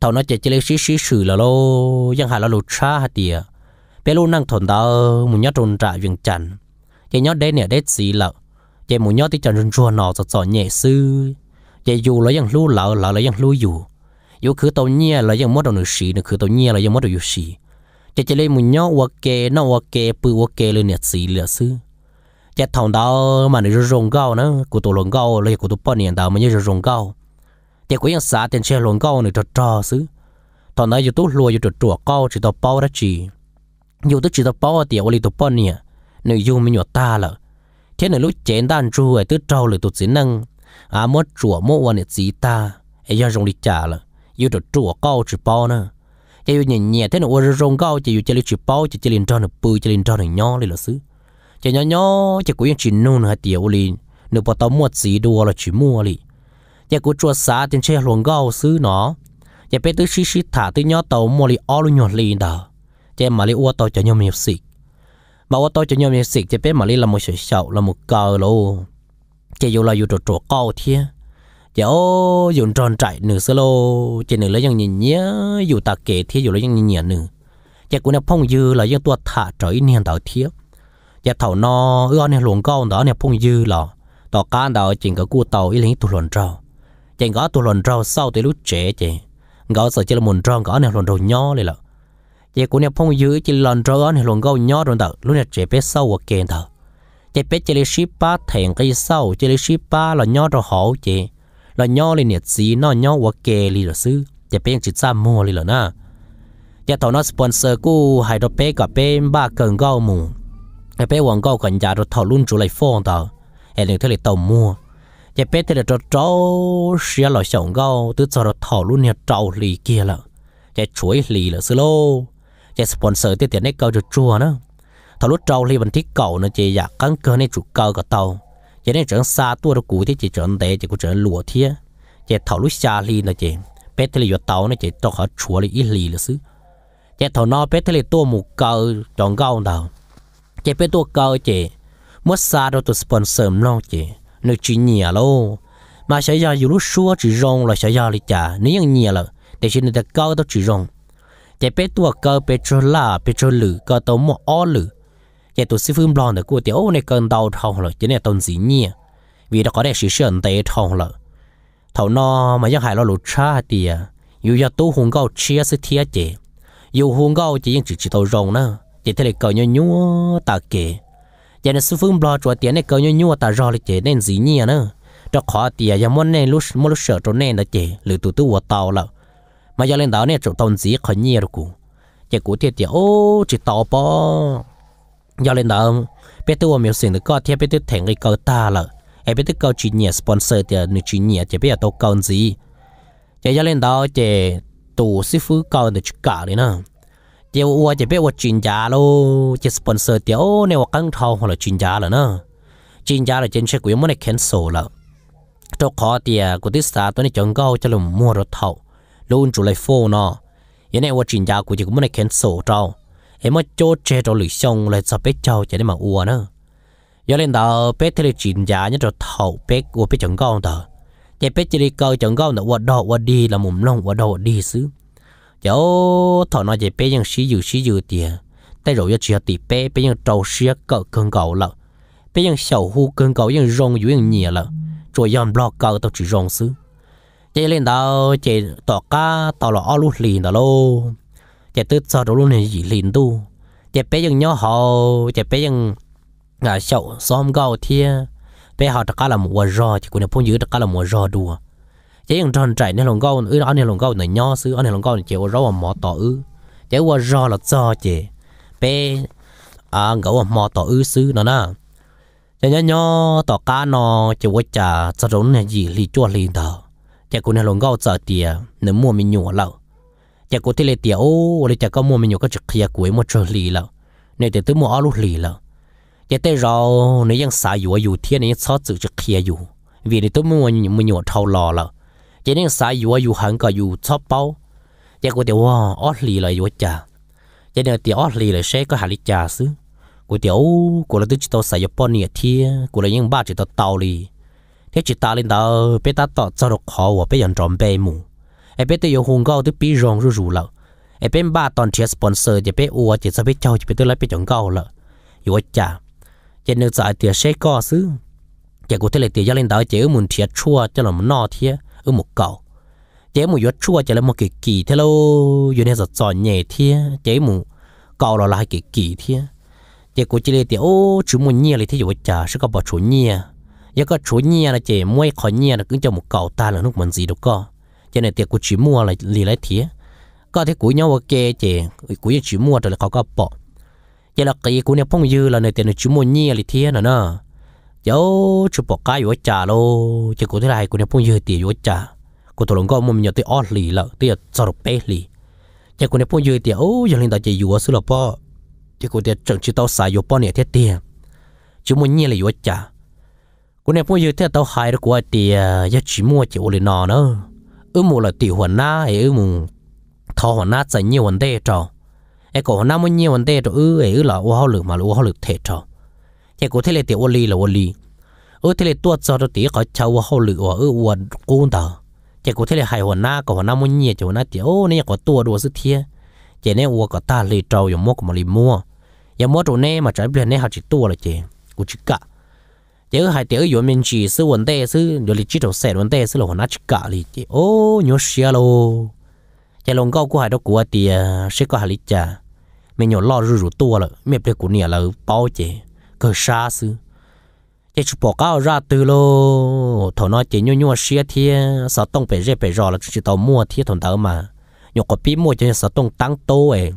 [SPEAKER 1] thầu nó chỉ chỉ lấy xí xí sử là lô dân hà là lụt cha hạt địa, bé lu năng thồn tao muốn nhót trôn trả viên chặn chỉ nhót đây nè đây gì lợ chỉ muốn nhót thì chặn rùa nọ sợ sợ nhẹ sư chỉ dù là dân lu lợ lợ là dân lu dù dù cứ tàu nhẹ là dân mất đầu nửa xí nửa cứ tàu nhẹ là dân mất đầu nửa xí จะจะเลยมุนยอวเกนอวเกปือวเกเลยเนี่ยสีเหลือซื้อจะทองดาวมันจะรงเก้านะกูตัวลงเก้าเลยกูตัวป้อนเนี่ยดาวมันจะรงเก้าแต่กูยังสาเต็นเชลงเก้าเนี่ยจะจ่อซื้อตอนนั้นอยู่ตู้รวยอยู่ตัวตัวเก้าจิตตัวเป้าได้จีอยู่ตู้จิตตัวเป้าเดี๋ยวเลยตัวป้อนเนี่ยเนี่ยยูไม่หยุดตาละเท่านั้นลูกเจนด้านจู่ไอ้ตู้เจ้าเลยตัวสีนั่งอามัดจั่วมัวเนี่ยสีตาไอ้ยังรงลิจ่าละอยู่ตัวตัวเก้าจิตเป้านะ chỉ nhẹ nhẹ thế nó ôi rong cao chỉ yêu lên chụp bao chỉ chỉ lên tròn được bự chỉ lên tròn được nhỏ lên là xứ chỉ nhỏ nhỏ chỉ cũng chỉ nôn hạt tiểu liền nửa bỏ tao mua gì đồ là chỉ mua liền chỉ cũng chua xá tiền chơi luồng cao xứ nó chỉ bé tới xí xí thả tới nhỏ tàu mua liền ô luôn nhỏ liền đó chỉ mà liền ôi tao cho nhau miệt xịt mà ôi tao cho nhau miệt xịt chỉ bé mà liền là một sợi sầu là một cờ luôn chỉ yêu là yêu trộn trộn cao thiệt cháu dùng tròn trại nửa sơ lô chỉ nửa lấy những nhìn nhé dù ta kể thì dù lấy những nhìn nhẹ nửa chả cũng nè phong dư là những tua thả trời niên tạo thiếp chả thảo nó ưa nè luồng con đó nè phong dư là tàu cá đó chỉ có cụ tàu ít lấy tụ luận trâu chỉ có tụ luận trâu sau tới lúc trẻ chị gõ sợ chỉ là muốn trâu gõ nè luận trâu là chả cũng nè phong dư chỉ luận ở nè luồng con nhỏ rồi đó lúc nè trẻ bé sau hoặc kèn thở chả bé chỉ lấy ship ba thèn cây sau chỉ lấy ship ba là nhỏ rồi hậu chị là nho lên nhiệt xí nó nho quá kê li là sư chỉ bên chỉ xa mô li là na chỉ thầu nó sponsor cũ hai cả bé ba cần gạo mù cái bé hoàng gạo cần giá rồi thầu luôn chủ lại phong tao em được thế là tàu mua chỉ bé thế là cho cháu xia là sống gạo từ giờ rồi thầu luôn nhiệt trâu lì kia là chỉ chuối lì là sư lô chỉ sponsor tiền tiền này cao được chua nữa thầu lúc trâu lì vẫn thích cầu nó chỉ giả cắn cơ này chủ cao cả tàu จะได้จังซาตัวกูที่จะจังเตจะกูจังลัวเทียจะถลุชาลีนะเจเป็ดทเลยตาเนี่ยจะจอขกชัวลีอิลีหรือซจ้อจะถนอเป็ดทเลตัวหมูเกาจองเกาดาวจะเป็นตัวเกาเจเมื่อซาเราตัวสปอนเซอร์มองเจนึกจีเนียโลมาใช้ยาอยู่รู้ชัวจีรงเราใช้ยาลิจ่านี่ยังเนียละแต่ชินเดเกาต้องจีรงจะเป็นตัวเกาเปโตรลาเปโตรลือก็ต้องมออลื cái tổ sư phương blon được của tiểu này cơn đau thòng rồi chính là tôn gì nhỉ vì nó có thể sự sườn tệ thòng rồi thầu nó mà giang hải lo lụt cha thì dù giờ tu hùng gạo chia sự thiệt chế, dù hùng gạo chỉ những chỉ chỉ tàu rồng nữa chỉ thấy là cờ nhau nhúa ta kể giờ nên sư phương blon cho tiền này cờ nhau nhúa ta rồi chị nên gì nhỉ nữa cho khó thì à, giờ muốn nên lúc muốn lúc sợ cho nên là chị lựa tụ tu của tàu là mà giờ lên đó này chỗ tôn gì khỏi nhiều rồi cụ chỉ cố thiệt thì ô chỉ tàu bao giờ lên đó biết tôi miêu sinh được có thì biết tôi thành cái câu ta là em biết tôi câu chuyện nghiệp sponsor thì nói chuyện nghiệp thì biết tôi câu gì giờ giờ lên đó chỉ tổ sư phụ câu được chút cả đấy nè giờ tôi thì biết tôi chuyên gia luôn chỉ sponsor thì ô nếu căng thâu hoặc là chuyên gia rồi nè chuyên gia là trên xe quý muốn này cancel là tôi khó thì à, của tôi xa tôi này chọn câu cho lùm mua rồi thầu luôn chủ lại phô nó cái này tôi chuyên gia của chỉ cũng muốn cancel rồi em mà cho che cho lưỡi xong lại sao bé cháu mà ua nữa giờ lên đó bé thấy là chuyện giả nhất rồi thầu bé ua bé chẳng con tờ giờ bé chỉ đi câu chẳng con nữa ua đỏ ua đi là mồm lông ua đỏ ua đi xứ giờ thọ nói giờ bé ยัง xí dữ xí dữ tiền tay rồi giờ chỉ tỉ bé bé ยัง trâu xía cỡ cơn cầu lợ bé ยัง sầu hu cơn cầu ยัง rong dữ ยัง nhẹ lợ rồi giờ block cỡ tao chỉ rong xứ chạy lên đó chạy tọt cá tao là ao lút liền đó luôn chạy tư sau đó luôn này gì liền tu chạy bé dừng nhớ họ chạy bé dừng à sậu xóm gạo thia bé họ đặc là một rò chỉ còn phun dưới đặc là một rò đùa chạy dừng tròn chạy nên lòng gạo ư anh này lòng gạo này nhớ xứ anh này lòng gạo này chạy rò à mà tỏ ư chạy qua rò là cho chạy bé à gạo à mà tỏ ư xứ nó nè chạy nhớ tỏ cá nó chạy qua chả sau đó này gì lì chua lì thở chạy còn này lòng gạo sợ tiề nếu mua mình nhổ lậu chả có thể lấy tiểu rồi chả có mua mình nhiều cái chục kia cuối một chỗ lì là nên để tới mua áo lúc lì là chả tới rồi nếu ยัง xài dù dù thiên nên sao chữ chục kia dù vì nên tới mua nhiều mình nhiều thâu lò là chả nên xài dù dù cả dù chóp bao chả có thể wow áo lì là dù chả chả nên tiểu áo lì là sẽ có hàng lì xứ của tiểu của là tôi chỉ tao xài Japan này thiên của là những ba chỉ tàu lì thế chỉ ta lên tao bé ta tao cho được khó và bé nhận tròn mù ไอเป็ดตัวอยู่หงก็ตัวปีรองรู้รู้แล้วไอเป็นบ้าตอนเชียร์สปอนเซอร์จะเป็ดอัวจะจะเป็ดเจ้าจะเป็ดตัวไรเป็ดจังเก่าแล้วอยู่ว่าจ่าจะนึกจะเตี๋ยเชก็ซื้อจะกูเทเลเตี๋ยยาเล่นดาวเจ้ามุนเทียชั่วจะหล่อมันนอเทียเออหมกเก่าเจ้ามุยชั่วจะแล้วมันกี่กี่เท่าอยู่ในสัดส่วนใหญ่เทียเจ้ามุเก่าเราลายกี่กี่เทียเจ้ากูเทเลเตี๋ยโอ้ชุมุนเงียเลยที่อยู่ว่าจ่าฉันก็บอกชุนเงียยังก็ชุนเงียนะเจ้ามวยขอเงียนะกึ่งจะหมกเก่าตาหลังนุกเหมือนสีดก็ cho nên tiệc của chỉ mua là lì lấy thía có thể của nhau ok chị của chỉ mua rồi là có có bỏ vậy là cái của nhà phong dư là nơi tiền là chỉ mua nhia lì thía nữa nè cháu chụp bỏ cái vô trả lô chỉ của thế này của nhà phong dư tiền vô trả, của tổ lồng có một nhiều tiền ót lì là tiền sao được bé lì chỉ của nhà phong dư tiền ô giờ linh tại chỉ vừa xưa là bỏ chỉ của tiền chẳng chỉ tao xài vô bỏ này thế tiền chỉ mua nhia là vô trả, của nhà phong dư thế tao hại được của tiền giờ chỉ mua chỉ ô lì nọ nữa ư mù là tỷ hoàn na ấy ư mù thọ hoàn na chẳng nhiều vấn đề cho, ấy cổ huấn na muốn nhiều vấn đề cho ư ấy ư là ô hao lực mà là ô hao lực thể trò thì cổ thế là tiểu ô li là ô li ư thế là tua cho cho tỷ có cháu ô hao lực ô ư ô cún tờ thì cổ thể là hai hoàn na cổ hoàn na muốn nhiều chỗ na tỷ ô này có tua đồ sức thiê chỉ nên ô có ta lì trâu dùng mua của mà lì mua giờ mua chỗ này mà trái biển này học chỉ tua là chỉ của chỉ cả chứ hai tiểu yếu mình chỉ sư vấn đề sư rồi lịch chỉ đầu xe vấn đề sư là hoàn ác cả lịch chỉ ô nhớ xe lô, chạy lồng cao của hai đó của thì sẽ có hai lịch chả, mình nhớ lo rủ rủ tua rồi mình phải của nhà là bao chế cơ xa sư chạy chụp bỏ cao ra từ lô, thằng nó chỉ nhớ nhớ xe thì sao tông phải rẻ phải rò là chỉ tàu mua thì thằng tao mà nhớ có biết mua cho sao tông tăng tô ấy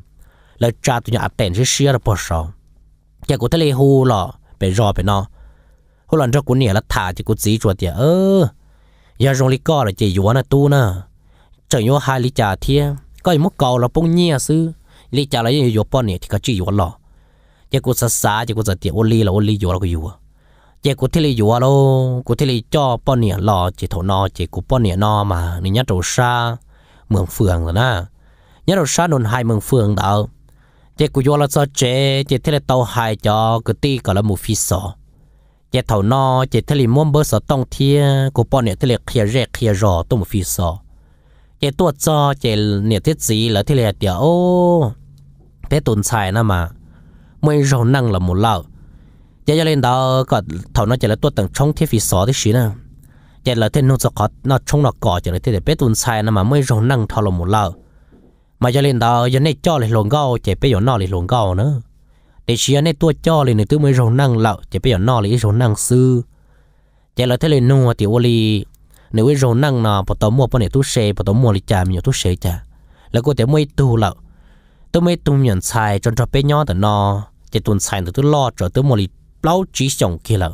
[SPEAKER 1] là cha tụi nhà tiền sẽ xe là bao sao chạy của thế này hù lọ phải rò phải nó cô lần trước cô nè là thả chỉ cô chỉ chuột tiệt ơ giờ rong lì co là chỉ vua na tu na chờ nhớ hai lì trà thia có một cầu là bông nhia sư lì trà lại như vua bọn nè thì có chỉ vua lò chỉ cô sa sa chỉ cô giật tiệt ô lì là ô lì vua là cô vua chỉ cô thấy lì vua lô cô thấy lì cho bọn nè lọ chỉ thổ nọ chỉ cô bọn nè nọ mà nè nhát đầu xa mường phường rồi na nhát đầu xa nôn hai mường phường đó chỉ cô vua là sao chế chỉ thấy là tàu hai cho cứ ti cả là một phi sò ยาเถานอเจทะเลม่วงเบอร์สต้องเทียกูปอนเนี่ยทะเลเคลียแรกเคลียรอตุ้มฟีซอเจตัวจอเจเนี่ยเทศสีแล้วทะเลเดียวโอ้เทตุนชายนะมาไม่รอนั่งละมุนเล่าเจจะเล่นดาวก็เถานอเจละตัวต่างช่องเทฟีซอที่ชีนะเจละเทนุสกอตนอช่องนอกก่อเจละเทเลเป็ตุนชายนะมาไม่รอนั่งทอละมุนเล่า มาจะเล่นดาวยันในจ่อเลยหลงเก้าเจ้าเปอยู่นอเลยหลงเก้าเนอะ để chia này tua cho lên này tôi mới rồi năng lậu chỉ bây giờ no lấy rồi năng sư chỉ là thế lên nua thì ô li nếu với rồi năng nó bắt đầu mua bắt này tôi xe bắt đầu mua lấy chả mình tôi xe chả là cô để mới tu lậu tôi mới tu nhận xài cho cho bé nhỏ từ nó chỉ tuần xài từ tôi lo cho tôi mua lấy lâu chỉ chồng kia lậu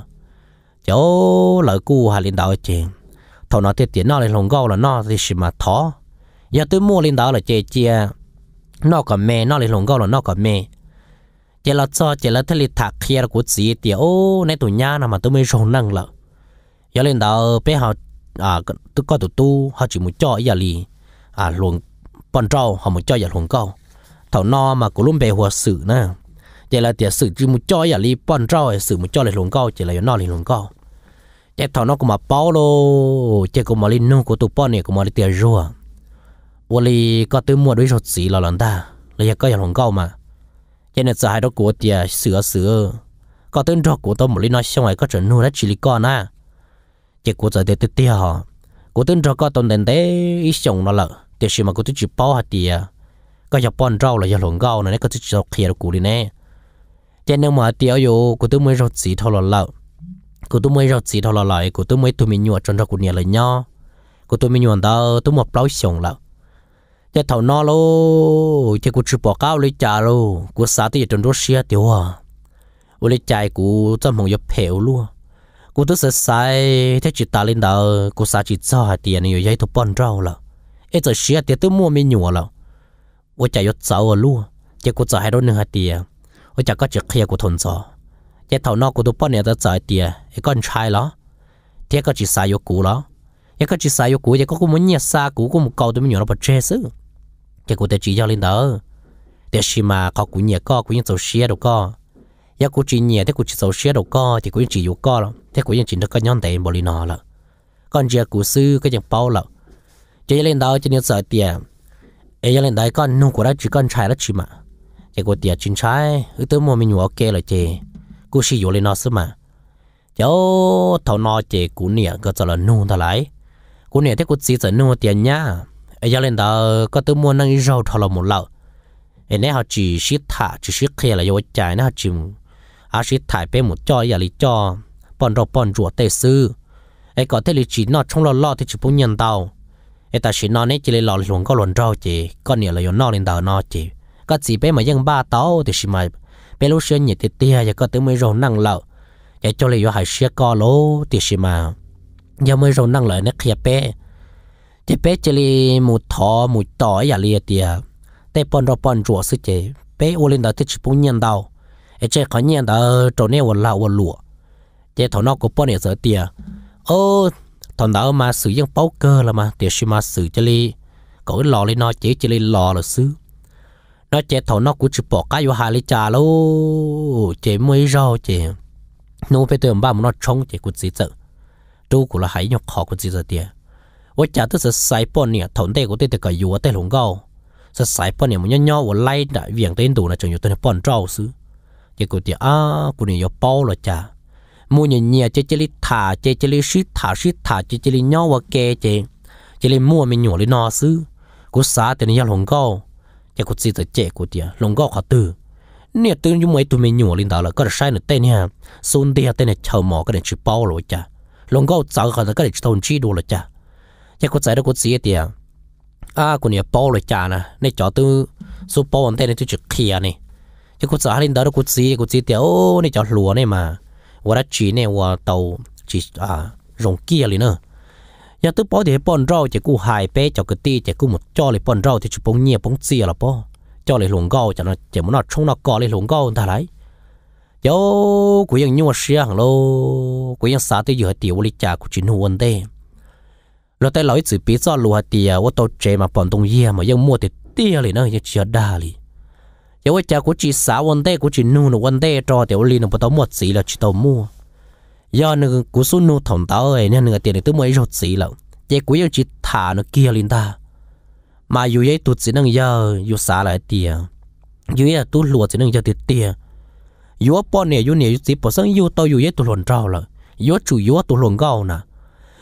[SPEAKER 1] chỗ lợi cu hà lên đạo chèn thầu nó tiết tiền nó lên lồng gâu là nó thì xì mà thó giờ tôi mua lên đảo là chè chia nó cả mẹ nó lên lồng gâu là nó cả mẹ chỉ là cho chỉ là thế là thạc kia của chị thì ô nay tụi nhà nào mà tôi mới rong năng lợ giờ lên đó bé họ à tôi có tụi tu họ chỉ muốn cho giờ lì à luồng bọn trâu họ muốn cho giờ luồng câu thảo no mà cũng luôn bè hòa sự nè chỉ là tiền sự chỉ muốn cho giờ lì bọn trâu sự muốn cho lại luồng câu chỉ là nó lì luồng câu chỉ thảo nó cũng mà bao lô chỉ cũng mà lên nung của tụi bọn này cũng mà đi tiền rùa vậy có tới mua đôi sọt gì là lần ta là giờ có giờ luồng câu mà cho nên giờ hai đó của tiề sửa sửa có tên cho của tôi một lý nói xong rồi có chuẩn nuôi đã chỉ lý con à chỉ của giờ tiệt tiệt họ của tên cho có tồn đến thế, ít chồng nó lợ tiệt gì mà có tôi chỉ bao hạt tiề có giờ bón rau là giờ lồng gạo này có tôi chỉ kia được của đi nè cho nên mà tiệt yo của tôi mới rót gì thôi là lợ của tôi mới rót gì thôi là lại của tôi mới tụi mình nhua cho ra của nhà là nhau của tôi mình nhua đó tôi một bao chồng lợ giờ thầu no lô chứ cô chụp bỏ cao lấy trả lô cô xả tới trong đó xia tiêu à cô lấy chạy cô trong phòng nhập phèo luôn cô tức sẽ sai thế chỉ ta lên đầu cô xả chỉ cho hai tiền này rồi tôi bận rau là ấy giờ xia tiền tôi mua mấy nhựa là cô chạy vô cháu luôn chứ cô chạy hai đôi nữa hai tiền cô chạy có chỉ kia cô thốn cho chứ thầu no cô tôi bận này ta chạy tiền cái còn trai đó thế có chỉ sai vô cũ đó cái chỉ sai vô cũ thì có cũng muốn nhặt xa cũ cũng một câu tôi mới nhớ nó bật chê xứ cái cụ chỉ cho lên đó thế khi mà có cụ nhà có cụ nhân sầu xía đâu có, ya cụ chỉ nhà thế cụ chỉ sầu xía đâu có thì cụ chỉ yếu có, lắm thế cụ nhân chỉ nó có nhon tệ bồi nọ lợ còn giờ cụ sư cái chẳng bao lợ chỉ lên đó chỉ nên sợ tiền ấy lên đấy con nung của đó chỉ con trai đó chỉ mà cái cụ tiền chính trai ư tới mua mình nhủ ok là chị cụ xí yếu lên nó xí mà cháu thầu nọ chị cụ nhà có cho là nung thà lại cụ nhà thế cụ chỉ sợ nung tiền nhá giờ lên đó có tới mua năng rau thọ là một lậu em nãy họ chỉ xí thả chỉ xí kia là vô chạy nó chỉ à xí thải bên một cho giờ lý cho bọn rau bọn rùa tê sư ấy có thể lý chỉ nó trong lo lo thì chỉ bốn nhân tàu ấy ta chỉ nó nãy chỉ lấy lọ luồng có luồng rau chỉ con nhiều là vô nó lên đó nó chỉ có chỉ bên mà dân ba tàu thì chỉ mà bên lúc xưa nhiệt thì tia giờ có tới mấy rau năng lậu giờ cho lấy vô hải xía co lố thì chỉ mà giờ mấy rau năng lợi nó kia bé thì chỉ li một thọ một tỏi giả à li thì tây pon ro pon rùa sư chế bé ô lên đó thì chỉ bung nhận đâu ở chế khó nhận này vẫn là vẫn lụa chế thọ nó cũng pon ở giờ thì ô thằng đó mà sử dụng bao cơ là mà thì chỉ mà sử chỉ li cậu lò lên nó chế chỉ li lò là sư nó chế thọ nó cũng chỉ bỏ cái vô hà li trà lô chế mới rau chế nó phải tưởng ba mà nó trông chế cũng gì chứ chú cũng là hãy nhọc khó cũng gì giờ 我家都是西半年，同地我哋啲個油啊，啲龍高，是西半年，我一 nhau 我拉的，วิ่ง到印度呢，仲要對你半招數，結果啲啊，過年要包了家，每年年節節裡塔，節節裡水塔，水塔節節裡 nhau 我嘅節，節裡摸面 nhau 裡拿書，我啥對你一龍高，結果只得節嗰啲啊，龍高好多。เนี่ยตื่นยุ่งไว้ตัวเมนูลินดาละก็จะใช้เนี่ยเต้เนี่ยส่วนเดียเต้เนี่ยชาวหมอก็เนี่ยชิบเป้าเลยจ้ะลงก็เจ้าเขาก็เนี่ยชิทอนจีดูเลยจ้ะ chắc có giải đâu có gì tiệt à còn nhà bao rồi chả nè nên chó tư số bao anh thế nên tôi kia nè chứ có giải lên đó đâu có gì có gì tiệt ô nên chó lúa này mà và đã chỉ này và tàu chỉ à rồng kia liền nữa nhà tôi bao thì bón rau chỉ cú hài bé cho cái ti chỉ cú một cho lại bón rau thì chụp bông nhẹ bông là bao cho lại luồng gạo cho chỉ muốn nó trông nó cò lại luồng gạo ta lấy yo cũng ยัง nhua xia hàng lô cũng ยัง xả tới giờ tiểu lịch trả của chính huân đây rồi tới lối chỉ biết cho lúa tiề à, ô tô chế mà bọn tung mà ye mua thì tiề liền nó như chia đa liền giờ vợ cha của chị xã vấn đề của chị nu nó vấn đề cho tiểu liền nó bắt đầu một gì là chị tao mua giờ nó của số nu thằng tao ấy nên người tiền này tôi mới rốt gì lận Chị của giờ chị thả nó kia liền ta mà dù vậy tụt chỉ năng giờ dù xã lại tiề dù vậy tụt lúa chỉ năng giờ tiề tiề dù ở bọn này dù này dù chỉ bỏ sang dù tôi dù vậy tụt lồn trâu lận dù chủ dù tụt lồn gạo nè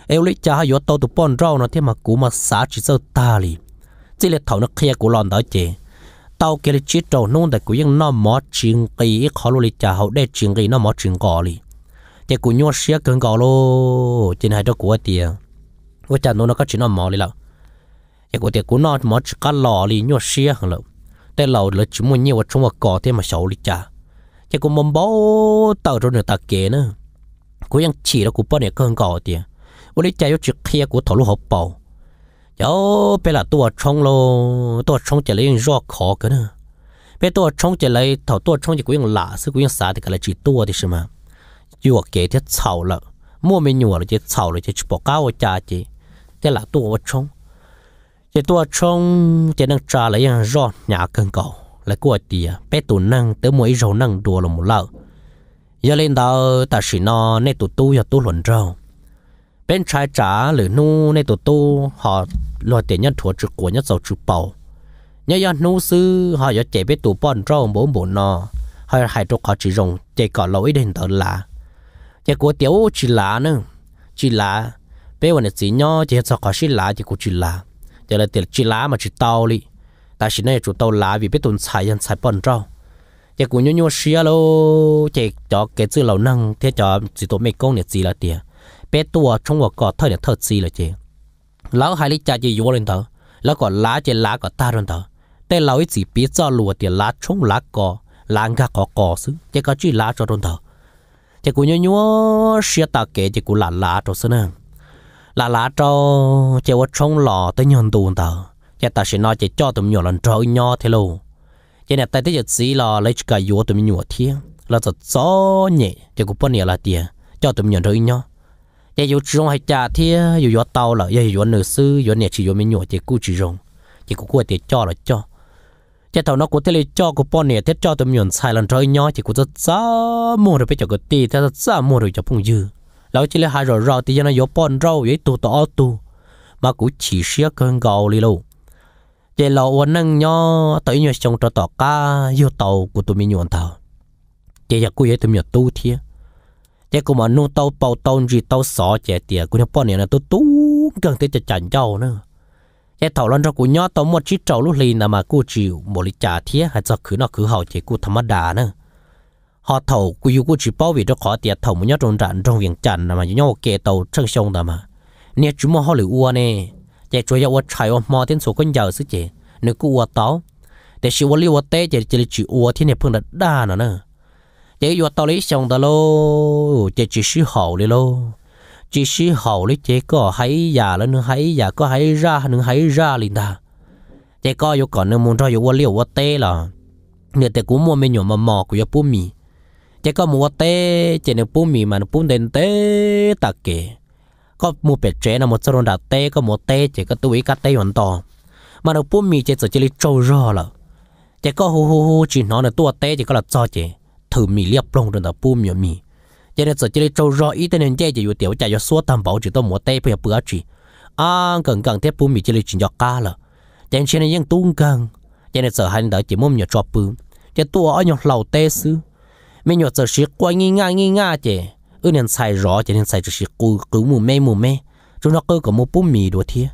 [SPEAKER 1] eo lấy cha hay tao tụ bòn rau nó thế mà cú mà xả chỉ sơ ta li chỉ là thầu nó kia của lòn đó chị tao kia là chỉ trâu nung đại cú yên nó mỏ chừng kỳ khó luôn lấy cha hậu để chừng kỳ nó mỏ chừng gò li thì cú nhua xía cứng gò lô trên hai đó của tiề với cha nó có chuyện nó mỏ li lão thì cú tiề cú nó mỏ chỉ cá lò li nhua xía hằng lão แต่เราเลยชิมวันนี้ว่าชงว่าก่อเทมาเฉาลิจ่าแต่กูมันบ่เต่าจนเนื้อตาเก๋นะกูยังฉี่แล้วกูป้อนเนี่ยเครื่องก่อเตีย我哩家有只开个头路好包，有别啦多冲咯，多冲起来用绕考个呢，别多冲起来头多冲起个用拉是个用啥的个来最多的是吗？就我给的草了，莫名鸟了就草了就去报告我家去，再拉多冲，这多冲就能抓了用绕 nhà 更高。là của tìa bé tụ năng tới mỗi rầu năng đùa là một lợ giờ lên đó ta chỉ nó nên tụ tu giờ tu luận rau bên trái trả lử nu này tổ tu họ lo tiền nhân thua trực của nhất giàu trực bầu nhớ do nu sư họ giờ chạy biết tổ bọn rau bốn bốn nọ họ hai trục họ chỉ dùng chạy cỏ lỗi đến tờ là chạy của tiểu chỉ lạ nữa chỉ lạ bây giờ này chỉ nhớ chạy sao có chỉ lạ chạy của chỉ lạ giờ là tiền chỉ lạ mà chỉ tàu đi, ta chỉ nay chủ tàu lạ vì biết tổ xài nhân xài bọn rau chạy của nhớ nhớ xia lô chạy cho cái chữ lầu năng thế cho chỉ tổ mấy con này chỉ là tiền bé tua trong ngõ cọ thời để thật gì là chị lão hai lý cha chỉ vô lên thở lão còn lá chỉ lá còn ta lên thở để lão ấy chỉ biết cho lùa tiền lá trong lá cọ lá ngã cọ cọ xứ chỉ có chỉ lá cho lên thở chỉ cũng nhớ nhớ xia ta kể chỉ cũng là lá cho xứ nè là lá cho chỉ có trong lò tới nhận tuôn thở chỉ ta sẽ nói chỉ cho tụi nhỏ lần trời nhỏ thế luôn chỉ nè tay tới giờ xí là lấy cái vô tụi nhỏ thiên là cho gió nhẹ chỉ cũng bao nhiêu là tiền cho tụi nhỏ trời nhau giờ yếu trông hay cha thì yếu yếu tàu là giờ yếu nửa sư yếu nè chỉ yếu mình nhỏ chỉ cú chỉ rồng chỉ cú cua thì cho là cho giờ thầu nó cú thế cho cú bọn nè thế cho tụi mình sai lần rồi nhỏ chỉ cú rất xa mua được bây giờ cái tì thế rất xa mua được cho phong dư lão chỉ là hai rồi rồi thì giờ nó yếu bọn rau yếu tu tỏ tu mà cú chỉ xia cơn gạo đi luôn, giờ lão uốn nâng nhỏ tới nhỏ trong trò tỏ cá yếu tàu của tụi mình nhọn thầu giờ giờ cú yếu tụi mình tu thiệt chế cũng mà nu tàu bầu tàu gì tàu sọ chế tiệt cũng nhập bọn này là tu tu, gần tới chả chảnh giàu nữa chế thầu lăn cho cũng nhớ tàu một chiếc trầu lúc lì nằm mà cô chịu một lít trà thiết hay cho cứ nó cứ hậu chế cô thầm đà nữa họ thầu cô yêu cô chỉ bảo vệ cho khó tiệt thầu một nhớ trong trận trong viện trận nằm mà nhớ kề tàu chân sông là mà nè chúng mà họ lười uo nè chế chúa yêu chạy ông mò tiếng số con giàu sức chế nếu cô uo tàu để sự uo liu uo tê chế chỉ uo thiên này phương là đa nữa chế vô tao lấy xong tao lô chế chỉ sư hậu đi lô chỉ sư hậu lấy chế có hãy già lên hãy già có hãy ra nữa hãy ra liền ta chế có vô còn nữa muốn cho vô liều vô tê là nửa tê cũng mua mấy nhỏ mà mò của vô bún mì chế có mua tê chế nửa bún mì mà nửa bún đến tê tạc kì có mua bẹt chế là một số đà tê có một tê chế có túi cá tê hoàn toàn mà nửa bún mì chế chỉ lấy trâu rò là chế có hù hù hù chỉ nó là tua tê chỉ có là cho chế thử mì liệp lông rồi đó bu mì mì giờ đây giờ là trâu rõ ý tên nên chơi chỉ có tiểu chạy cho số tam bảo chỉ tôi mua tay bây giờ bữa chỉ à gần gần thế bu mì chỉ là chỉ cho cá là chẳng chỉ nên những tung gần giờ đây giờ hành đứa chỉ muốn nhiều cho bu giờ tôi ở nhiều lầu tê sư mình nhiều giờ chỉ quay nghi ngã nghi ngã chứ ư nên xài rõ chứ nên xài chỉ cứ cứ mù mê mù mê chúng nó cứ có một bu mì đồ thiệt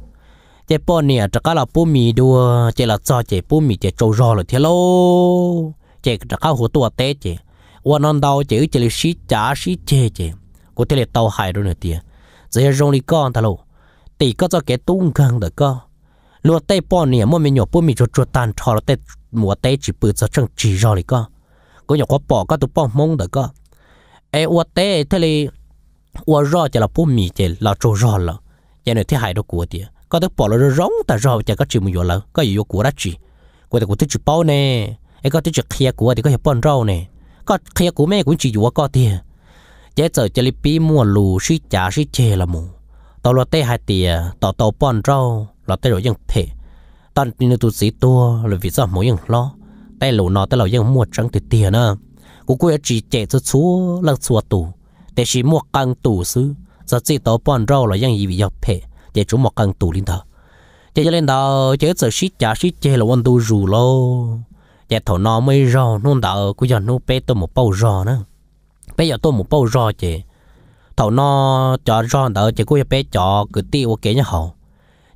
[SPEAKER 1] chế bò nè chắc là bún mì đua chế là cho chế bún mì chế trâu rò rồi thế lô chế chắc là hồ tua té chế 我能到这个这里是家是姐姐，我这里到海中了的，这些容易干的喽。第一个在给东港的个，落带半年莫名有不明就做单超了，带莫带几辈子挣几兆的个，我有个宝个都帮忙的个，哎，我带这里我绕着了不明的老周绕了，原来这海的国的，个都宝了绕的绕这个节目有了，个也有国了几，我的我都去包呢，哎个都去开国的个也帮着呢。có khía của mẹ cũng chỉ dùa có tiền chế giờ chơi pi mua lù suy trả suy chê là mù tàu lo tê hai tiền tàu tàu bòn rau lo tê rồi dân thể tận tin tu sĩ tua là vì sao mỗi dân lo tay lù nó tay lò dân mua trắng từ tiền nữa cũng quên chỉ chế cho chúa là chúa tù để chỉ mua căng tù xứ giờ chỉ tàu bòn rau là dân gì bị dọc thể chế chúng một căng tù lên thở chế lên đó chế giờ suy trả suy chê là quan tu rù lo giờ thổ nó mới rò nôn đỡ cứ giờ nó bé tôi một bao rò nữa bé giờ tôi một bao rò chị thổ nó cho rò đỡ chị cứ giờ bé cho cứ tiêu kế nhá họ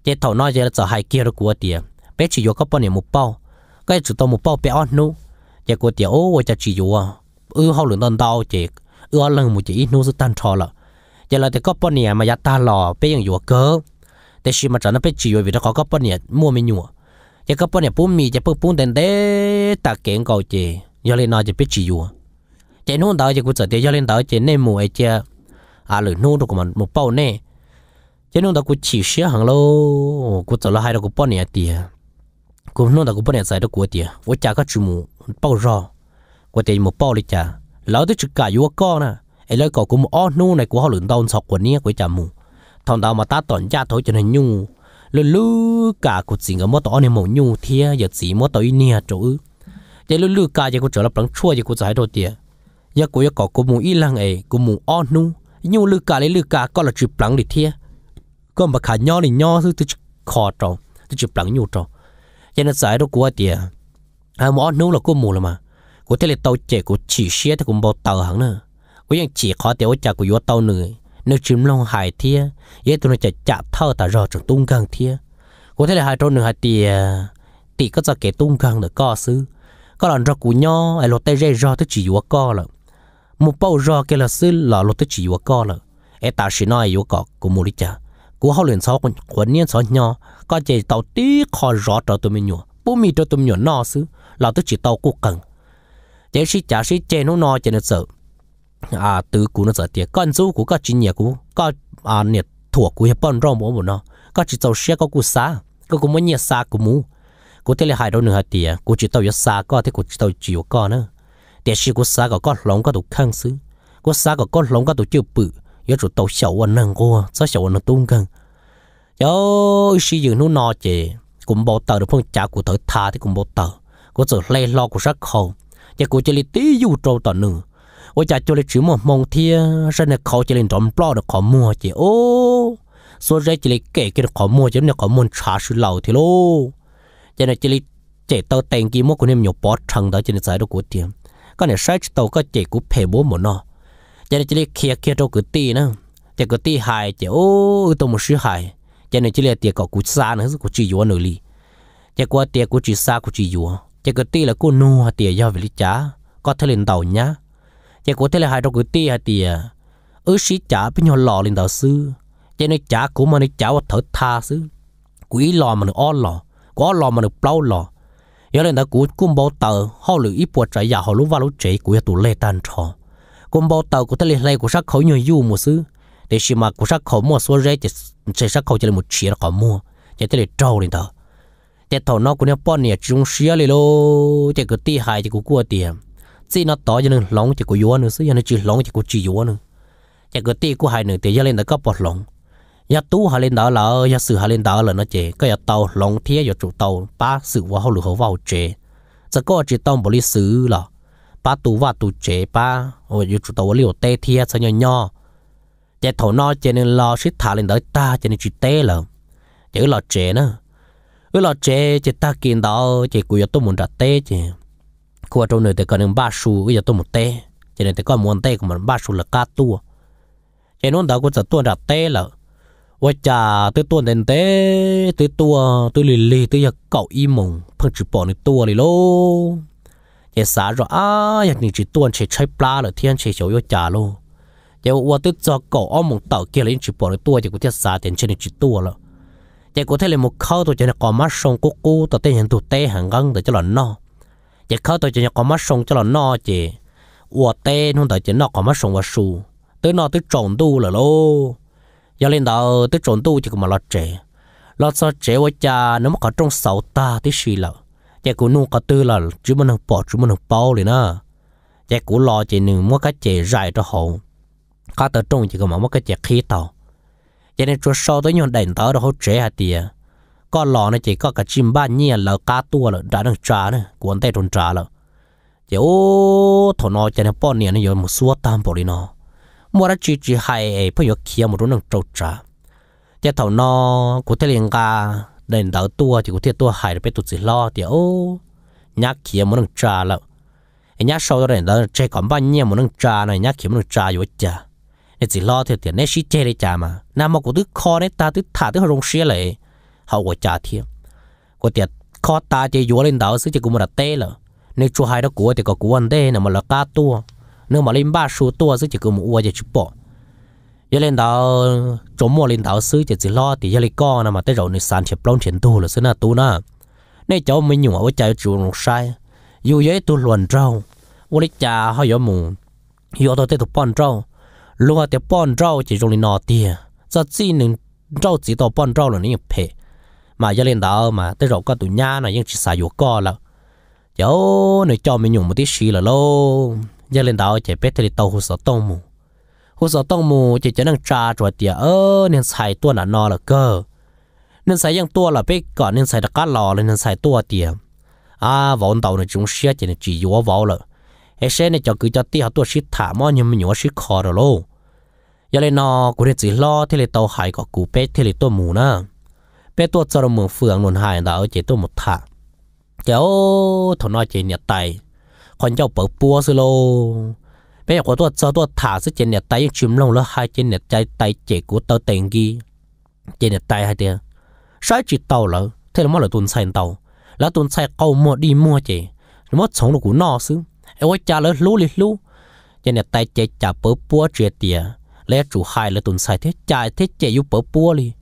[SPEAKER 1] giờ thổ nó giờ sợ hai kia rồi của tiền bé chỉ vô có bao nhiêu một bao cái chỉ tôi một bao bé ăn nu giờ của tiền ô giờ chỉ vô ư hậu lượng đơn đau chị ư lần một chị nu sẽ tan trò là giờ là thì có bao nhiêu mà giờ ta lò bé ยัง vô cơ để khi mà trả nó bé chỉ vô vì nó có có bao nhiêu mua mình nhua giờ các bạn nhà bún mì giờ bún bún đen đế ta kiện cầu chị giờ lên nói giờ biết chị vua chị nôn đó giờ cũng giờ giờ lên đó chị nên mua ấy chưa à lửa nôn được mà một bao nè chị nôn đó cũng chỉ xía hàng lâu cũng giờ là hai đó cũng bao nè tiền cũng nôn đó cũng bao nè xài đó cũng tiền vợ cha các chú mua bao rò của tiền một bao đi cha lão tới chụp cả vua nè ấy lấy cậu cũng ó nôn này của họ lửa đau sọc của nia của cha mua thằng đó mà ta tổn cha thôi cho nên nhung lư lư cả cuộc chiến ở mỗi tổ này mỗi nhu thia giờ chỉ mỗi tổ nia chỗ giờ lư lư cả giờ cuộc trở lập bằng chua giờ cuộc giải đồ tiền giờ cuộc giờ có cuộc mù y lăng ấy cuộc mù on nu nhu lư cả lấy lư cả có là chụp bằng đi thia còn mà khả nho thì nho thứ tôi khó trò tôi chụp bằng nhu trò giờ nó giải đồ của tiền à mù on nu là cuộc mù là mà cuộc thế là tàu chạy cuộc chỉ xe thì cũng bao tàu hẳn nữa à. cũng ยัง chỉ khó tiêu chả cuộc vô tàu nữa nếu chìm lòng hải thia vậy tôi nói chạy chạ thơ ta rò trong tung gang thia có thể là hai trâu nửa hai tì tì có cho kể tung gang được co xứ có lần rò củ nho ai lột tay rê rò tới chỉ yếu co là một bao rò kia là xứ là lột tới chỉ yếu co là ai ta chỉ nói yếu co của mua đi chả của họ luyện sáu quần niên sáu nho có chạy tàu tí khó rò cho tụi mình nhua bố mì cho tụi mình nhua nọ xứ là tới chỉ tàu cố cần chỉ sĩ chả sĩ chê nó nọ chê nó sợ à từ cú nó giờ tiệt con chú cú có chín nhà cú có à nhiệt thuộc của hiệp bọn rau mổ một nó có chỉ tàu xe có cú xa có cú muốn nhiệt xa cú mù cú thế là hai đâu nữa tiệt cú chỉ tàu xa có thế cú chỉ tàu chịu có nữa tiệt xí cú xa có có lòng có tụ khăn xứ cú xa có có lòng có tụ chịu bự nhớ chỗ tàu sầu anh nâng quá, sao sầu nó tung căng yo xí dừng nó nọ chè cũng bảo tàu được phong trả của thở tha thì cũng bảo tàu cú giờ lây lo của rất khâu, giờ cú chỉ lý tí dù trâu tàu nữa 我家就来只么梦天，人家考起来咱们不的考摸去哦，所以这里给给的考摸去，那考摸查是老的喽，现在这里这到等级么可能有八成的，现在在的古点，刚才晒起到个这股配不么呢？现在这里开开到个地呢，这个地海这哦都没水海，现在这里地搞古山呢是古只有那里，这个地古只山古只有，这个地了古弄地要为了家，搞他领导呢。chỉ của thế là hai trong cái tia hai tia ứ sĩ trả bên nhau lò lên đạo sư chỉ nói trả của mà nói trả và thở tha sư quỷ lò mà nó o lò có lò mà nó plau lò giờ lên đạo cũ cũng bao tờ họ lựa ít bột trái giả họ lúc vào lúc chế của tụ lê tan trò cũng bao tờ của thế là lê của sắc khẩu nhiều du một sư để xí mà của sắc khẩu mua số rẻ chỉ chỉ sắc khẩu chỉ là một chiếc là có mua chỉ thế là trâu lên đạo chỉ thầu nó của nó bọn nè chúng xía lên lô chỉ cứ ti hại chỉ cứ cua tiền chỉ nó tỏ cho nên lóng chỉ có yếu nữa, xí cho nên chỉ lóng chỉ có chỉ yếu nữa, chỉ có tí của hai nữa thì giờ lên đã có bọt lóng, giờ tú hai lên đó là giờ sự hai lên đó là nó chế, cái giờ tàu lóng thế giờ chủ tàu ba sự vào hậu lửa hậu vào chế, giờ có chỉ tàu bồi lý sự là ba tú và tú chế ba, rồi giờ chủ tàu liều tê thế sao nhỏ nhỏ, chỉ thổ nó cho nên lo xích thả lên đó ta cho nên chỉ tê là, chỉ là chế nữa, cái là chế chỉ ta kiến đó chỉ của tôi muốn đặt tê chứ của trong nơi tới cần ba số bây giờ tôi một tê cho nên tới có muốn tê của mình ba số là cá tua cho nên đó cũng sẽ tua đặt tê là và chả tôi tua đến tê tôi tua tôi lì lì tôi giờ cậu im mùng phân chỉ bỏ này tua đi lô cái xã rồi à nhà mình chỉ tua chỉ chơi pla rồi thiên chỉ chiều yo chả lô chỉ và tôi cho cậu ông mùng tàu kia là chỉ bỏ này tua thì có thể xả tiền trên chỉ tua rồi cái có thể là một khâu tôi cho nên có mắt sông cố cố tôi tên hiện tụ tê hàng găng để cho là no chỉ khó tôi chỉ nhớ có mắt sông cho là no chỉ ủa tên không tới chỉ nó có mắt sông và su tới nó tới trộn tu là lô giờ lên đầu tới trộn tu chỉ có mà lo trẻ lo sao trẻ quá cha nó mà có trong sáu ta tới xì là chỉ cũng nuôi có tư là chú mình không bỏ chú mình không bao liền nữa chỉ cũng lo chỉ nương mua cái trẻ dài cho hậu khá tới trông chỉ có mà mua cái trẻ khí tàu cho nên chúa sau tới nhon đèn tớ đó hỗ trợ hạt tiền có lò này chỉ có cả chim ba nhia là cá tua là đã đang trà này cuốn tay tròn trà là chỉ ô thằng nó chỉ là bọn này nó một số tam bộ đi nó mua ra chỉ chỉ hay phải giờ kia một đống đang trâu trà chỉ thằng nó của thế liền cả đền đỡ tua chỉ của thế tua hay là biết tụt gì lo thì ô nhá kia một đang trà là nhá sau đó đền đỡ chơi còn ba nhia một đang trà này nhá kia một đang trà vô chả nên chỉ lo thì tiền nên xí chơi đi chả mà nam mà của tứ kho nên ta tứ thả tứ rong xía lại hậu quả trả thiệt có tiệt khó ta chơi vua lên đảo xứ chỉ cũng một tê lợ nếu chú hai đó của thì có của anh đây là một là cá tua nếu mà lên ba số tua xứ chỉ cũng một uo chỉ chụp bỏ giờ lên đảo chỗ mua lên đảo xứ chỉ chỉ lo thì giờ lấy con là mà tới rồi nên sàn chỉ plong chuyển tu là xứ na tu na nên cháu mình nhung ở chơi chú nó sai dù vậy tu luận trâu vô lý cha họ giờ mù giờ tôi tiếp tục bón trâu lúc mà tiếp bón trâu chỉ dùng lên nọ tiền giờ chỉ nên trâu chỉ tao bón trâu là nên phải mà gia lên đó mà tới rồi có tụi nhà này nhưng chỉ xài vô co là chỗ này cho mình nhung một tí xì là lô gia lên đó chỉ biết thì tàu hồ sơ tông mù hồ sơ tông mù chỉ chỉ năng trà rồi tiệt ơ nên xài tua là no là cơ nên xài yang tua là biết còn nên xài đặc cá lò lên nên xài tua tiệt à vốn tàu này chúng xe chỉ chỉ vô vào là hết xe này cho cứ cho tí họ tua xịt thả mò nhưng mình nhớ xịt khó rồi lô gia lên nó cũng nên chỉ lo thì là tàu hải có cụ bé thì là tua mù nữa bé tua cho nó mượn phượng luôn hai đó chỉ tôi một thả kéo thằng nói chỉ nhặt tay còn cháu bở búa xí lô bé của tôi cho tôi thả sẽ chỉ nhặt tay nhưng chìm lòng nó hai chỉ nhặt tay tay chỉ của tôi tiền ghi chỉ nhặt tay hai tiền sai chỉ tàu lỡ thế là mất là tuần sai tàu là tuần sai câu mua đi mua chỉ mất sống được của nó xứ ai ơi cha lỡ lú lì lú chỉ nhặt tay chỉ chả bở búa chuyện tiền lẽ chủ hai là tuần sai thế chạy thế chạy yêu bở búa đi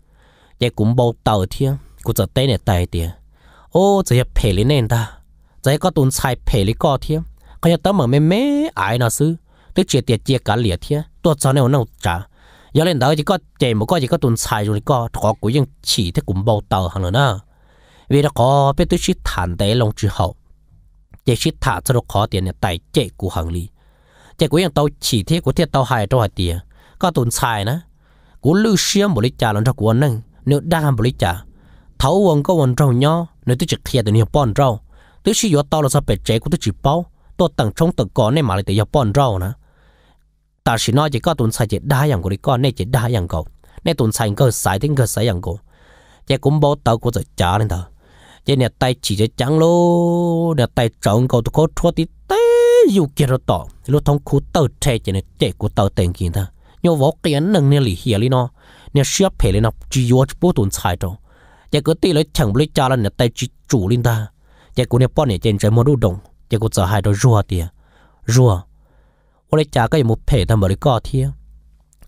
[SPEAKER 1] ยกุมบอตเทียกูจะเต้นเนี่ยตเตีย โอ้จะยเพลินเนตาจะก็ตุนชายเพลิก็เทียก็ยต้องเหมืเม่แม่ไอนะซื้อตึกเจียเจียกันเหลียเทียตัวจเนี่ยน่าจ้ายาเล่นเดาจีก็เจมก็จีก็ตุนชายอยู่นี่ก็ขอกูยังฉี่ที่กุมบอตอหันเลยนะเวลาขอเป็นตุ้ชิถานแต่ลงจีหอเจะชิถานจะรขอเตียนเนี่ยไตเจกูหังลี เจกูยังเตาฉี่ที่กูเทียเตาหายเตาหัยเตียก็ตุนชายนะกูลือเชี่ยมบริจาลงทักกูนึง nếu đa bồi trả thấu quần có quần rau nho nếu tôi chỉ kia từ nhiều bòn rau tôi chỉ yếu tao là sao bể chế của tôi chỉ bao tôi tặng trong tờ có nên mà lại từ nhiều bòn rau nữa ta chỉ nói chỉ có tuần sai chỉ đa อย่าง của đi con nên chỉ đa อย่าง cậu nên tuần sai cơ sai đến cơ sai อย่าง cậu chỉ cũng bao tao của tôi trả lên thở chỉ nè tay chỉ cho trắng lô nè tay trống cậu tôi có thua tí té dù kia rồi tỏ lúc thông khu tờ trẻ chỉ nè trẻ của tờ tiền kia ta nhiều võ kiến nâng nè lì hiền lì เนี่ยเชียบเพลนับจีโยชปูตุนชายโตจะก็ตีเลยฉังบริจาลันเนี่ยแต่จีจูลินตาจะกูเนี่ยป้อนเนี่ยเจนใจมดูดงจะกูจะหายโดรัวเตียรัววันเลยจาก็ยังมุเพทำบริกอเทีย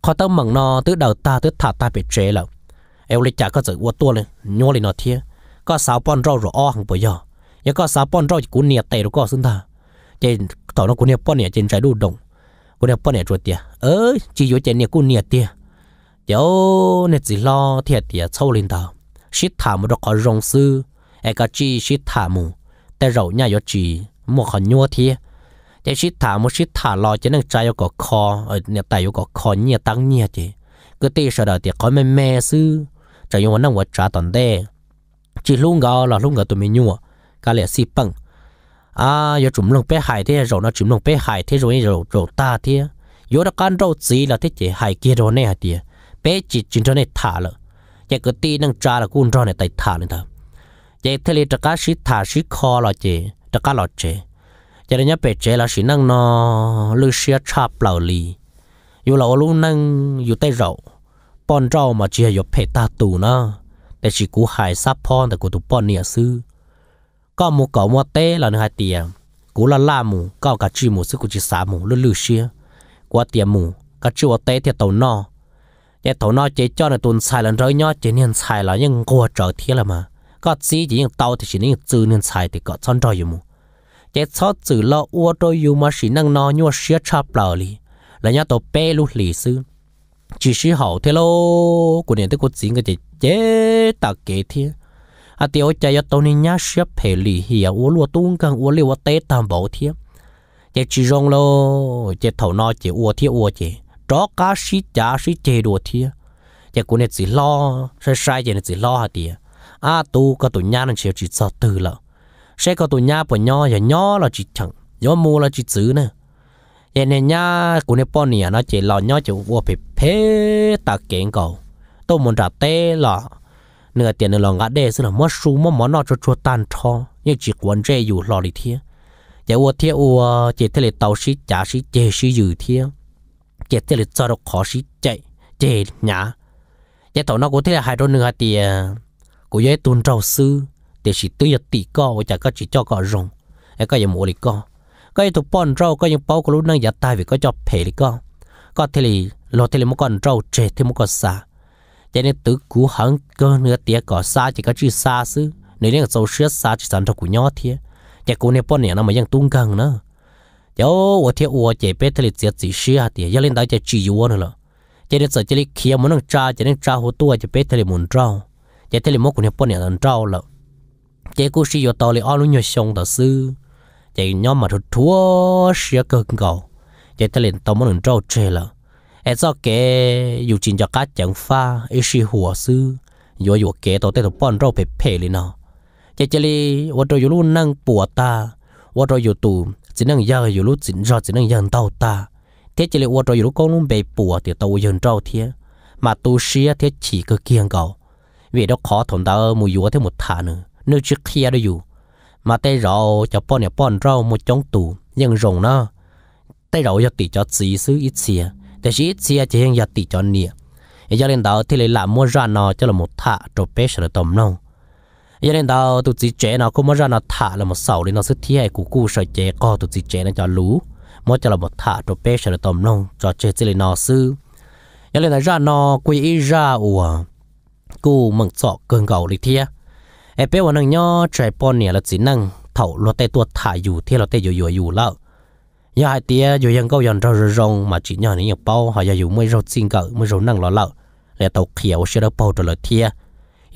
[SPEAKER 1] เขาตั้งมังนอตื้อดาวตาตื้อถาตาเป็ดเจแล้วเอวเลยจาก็จะวัวตัวเลยโยเลยนอเทียก็สาวป้อนเรารออ้อหังปยอยังก็สาวป้อนเรากูเนี่ยเตะก็ซึ่งตาเจนต่อน้องกูเนี่ยป้อนเนี่ยเจนใจดูดงกูเนี่ยป้อนเนี่ยจัวเตียเอ้ยจีโยเจนเนี่ยกูเนี่ยเตีย有那只老天爹臭领导，是他们这个荣事，那个只是他们，但肉伢要只莫很牛天，但是他们是他老只能摘有个靠，呃，那带有个靠捏当捏的，个地上的的可没没事，这用我那我抓到的，只弄个了弄个都没牛，个来是笨，啊，要种弄北海的，肉那种弄北海的，容易肉肉大的，有的干肉子了，这些海给肉那的。bé chỉ chính cho nên thả lợ vậy cái ti năng trả là cũng cho nên tại thả lên thở vậy thế là tất cả thả sĩ kho là chị tất cả là chị vậy nên bé chị là chỉ năng nó lưu xia chạp lầu lì dù là luôn năng dù tay rậu bọn rau mà chỉ là phải ta tù nó แต่ชีกูหายซับพอนแต่กูตุปอนเนี่ยซื้อก็มูเก่ามัวเต้เราเนี่ยเตียกูละล่ามูก็กะจีมูซื้อกูจีสามูลื่นลื่นเชียกูเตียมูกะจีวเต้เทียตัวนอ nhà tổ nó chỉ cho là tuần xài lần rồi nhó chỉ nên xài là những gua trở thế là mà có gì chỉ những tàu thì chỉ những chữ nên xài thì có chọn rồi mu chỉ cho chữ lo ua đôi yêu mà chỉ năng nó như xía chập lờ li là nhà tổ bê lu lì sư chỉ sĩ hậu thế lô của nền tức của chính cái chỉ chế tạo kế thế à tiêu chạy ở tôi nên nhá xếp hệ lì hiểu à, ua lúa tung càng ua liu ua tam bảo thế chỉ chỉ rong lô chỉ thầu nó chỉ ua thế ua chỉ chó cá xí chả xí chê đồ thia giờ cũng nên chỉ lo sai sai giờ nên chỉ lo hả tía à tu có tụi nhà nên chỉ chỉ sợ từ lợ sẽ có tụi nhà bỏ nho giờ nho là chỉ chẳng gió mù là chỉ giữ nè giờ nên nhà cũng nên bọn nè nó chỉ lo nho chỉ vô bị phê ta kiện cầu tôi muốn trả tê là nửa tiền nửa lòng ngã đê xin là mất su mất món nọ cho chua tan cho như chỉ quấn rê dù lò đi thia giờ vô thia u chỉ thế là tàu xí chả xí chê xí dừ thia chết thế là cho nó khó xí chạy chết nhá chế tàu nó có thế là hai đôi nữa thì à, cô ấy tuân trào sư để chỉ tự giật tỷ co có chỉ cho có rồng ấy có gì mua đi co có gì tụ bọn trâu có những bao có lúc năng giật tay vì có cho phê đi co có thế là lo thế là một con trâu chết thế một con xa cho nên tự cú hắn cơ nữa tía có xa chỉ có chữ xa xứ nếu như sâu sướt xa chỉ sản cho của nhỏ thiệt chả cô này bọn này nó mà vẫn tung gần nữa 有我天我这边他的这最是哈的，要领导这只有我了。这里在这里开么能扎，这里扎好多就别他的门招，这他的莫可能不能能招了。这故事有道理，阿鲁要想的是，这要么就多是更高，这他的都没能招这了。ai cho kẻ dù chỉ cho cá chẳng pha ai si hùa sư dù dù kẻ tao tê tao bọn rau phải phê lên nó chỉ chỉ li vợ tôi dù luôn năng bùa ta tôi dù tù chỉ năng giờ dù lúc chỉ giờ chỉ năng dân tàu ta thế chỉ là ô tô dù lúc con luôn bị bùa thì tàu dân trâu thế mà tu xia thế chỉ cứ kiên cầu vì đó khó thổn ta ở mùi thế một thả nữa nếu chưa kia đó dù mà tay rau cho bọn nhà bọn rau một chống tủ nhưng rồng nó tay rau cho tỷ cho chỉ xứ ít xìa แต่ชีเสียจะยังยาติจอนเนี่ยยาเล่นดาวที่เลยหลามมัวรานอจะละหมดท่าจบเปชระตอมน้อง giờ nên tao tụt chỉ chế nó cũng mới ra nó thả là một sầu để nó xuất thi hay cú cú sợi chế co tụt chỉ chế nó cho lú mới cho là một thả cho bé sợi tôm nong cho chế chỉ là nó sư giờ nên ra nó quỷ ra ủa cú mừng sọ cường gạo đi thi ai bé vào năng nhó trẻ con nè là chỉ năng thầu lo tay tuột thả dù lo tay dù dù dù lão giờ hai tia dù ยัง câu dần rau rong mà chỉ nhỏ này nhiều bao họ giờ dù mới rau xin cỡ mới rau năng lo lão lại tàu kiểu sợi tôm bao rồi là thia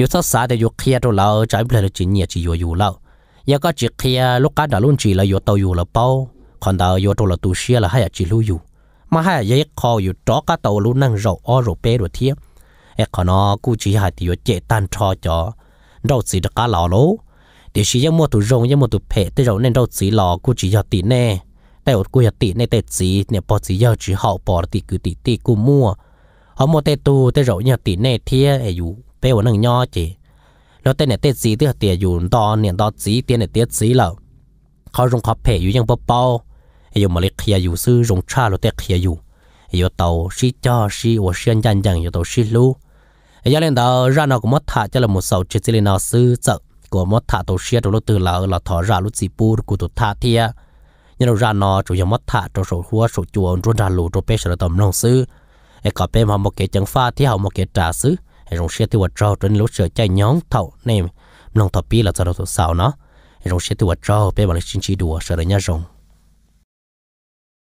[SPEAKER 1] 有时啥的有开着了，咱不来了今年就有有了，一个只开六干的论起了有都有了包，看到有着了都些了还要记录有，嘛还也靠有找个道路能绕二绕白路贴，哎可能估计还得有简单差着，绕自己的干老喽，但是要么都绕要么都撇，得绕那绕自己老估计要点呢。แต่กูอยากติในแต่จีเนี่ยปอจีเยาจีเขาปอติกูติติกูมั่วเอาโมเตตูแต่เราเนี่ยติในเทียอยู่ tê của nàng nho chỉ nó tên này tê gì tức là tiền dù đo niệm đo này tiết gì là khó dùng khó phê dù ยัง bao bao dù mà lịch kia dù sư dùng cha lo tê kia dù dù tàu cho xí và xuyên dàn dàn dù tàu xí lu giờ lên đó ra nó cũng mất thả cho là một sầu chết lên nó sư sợ của mất thả tàu xí tàu lúc từ là là thọ ra lúc gì bu của tàu thả thia nhưng nó ra nó chủ yếu mất thả cho sổ hua sổ chuồn rồi ra lù rồi bé sổ tầm nông sư ai có bé mà một cái chân pha thì hậu một cái trà sư hay rong xe tiêu trâu trên lối sửa chạy nhóm thầu này nông thọ pi là sao đâu sao nó hay rong xe tiêu trò bé bằng chính chỉ đùa sợ nhà rồng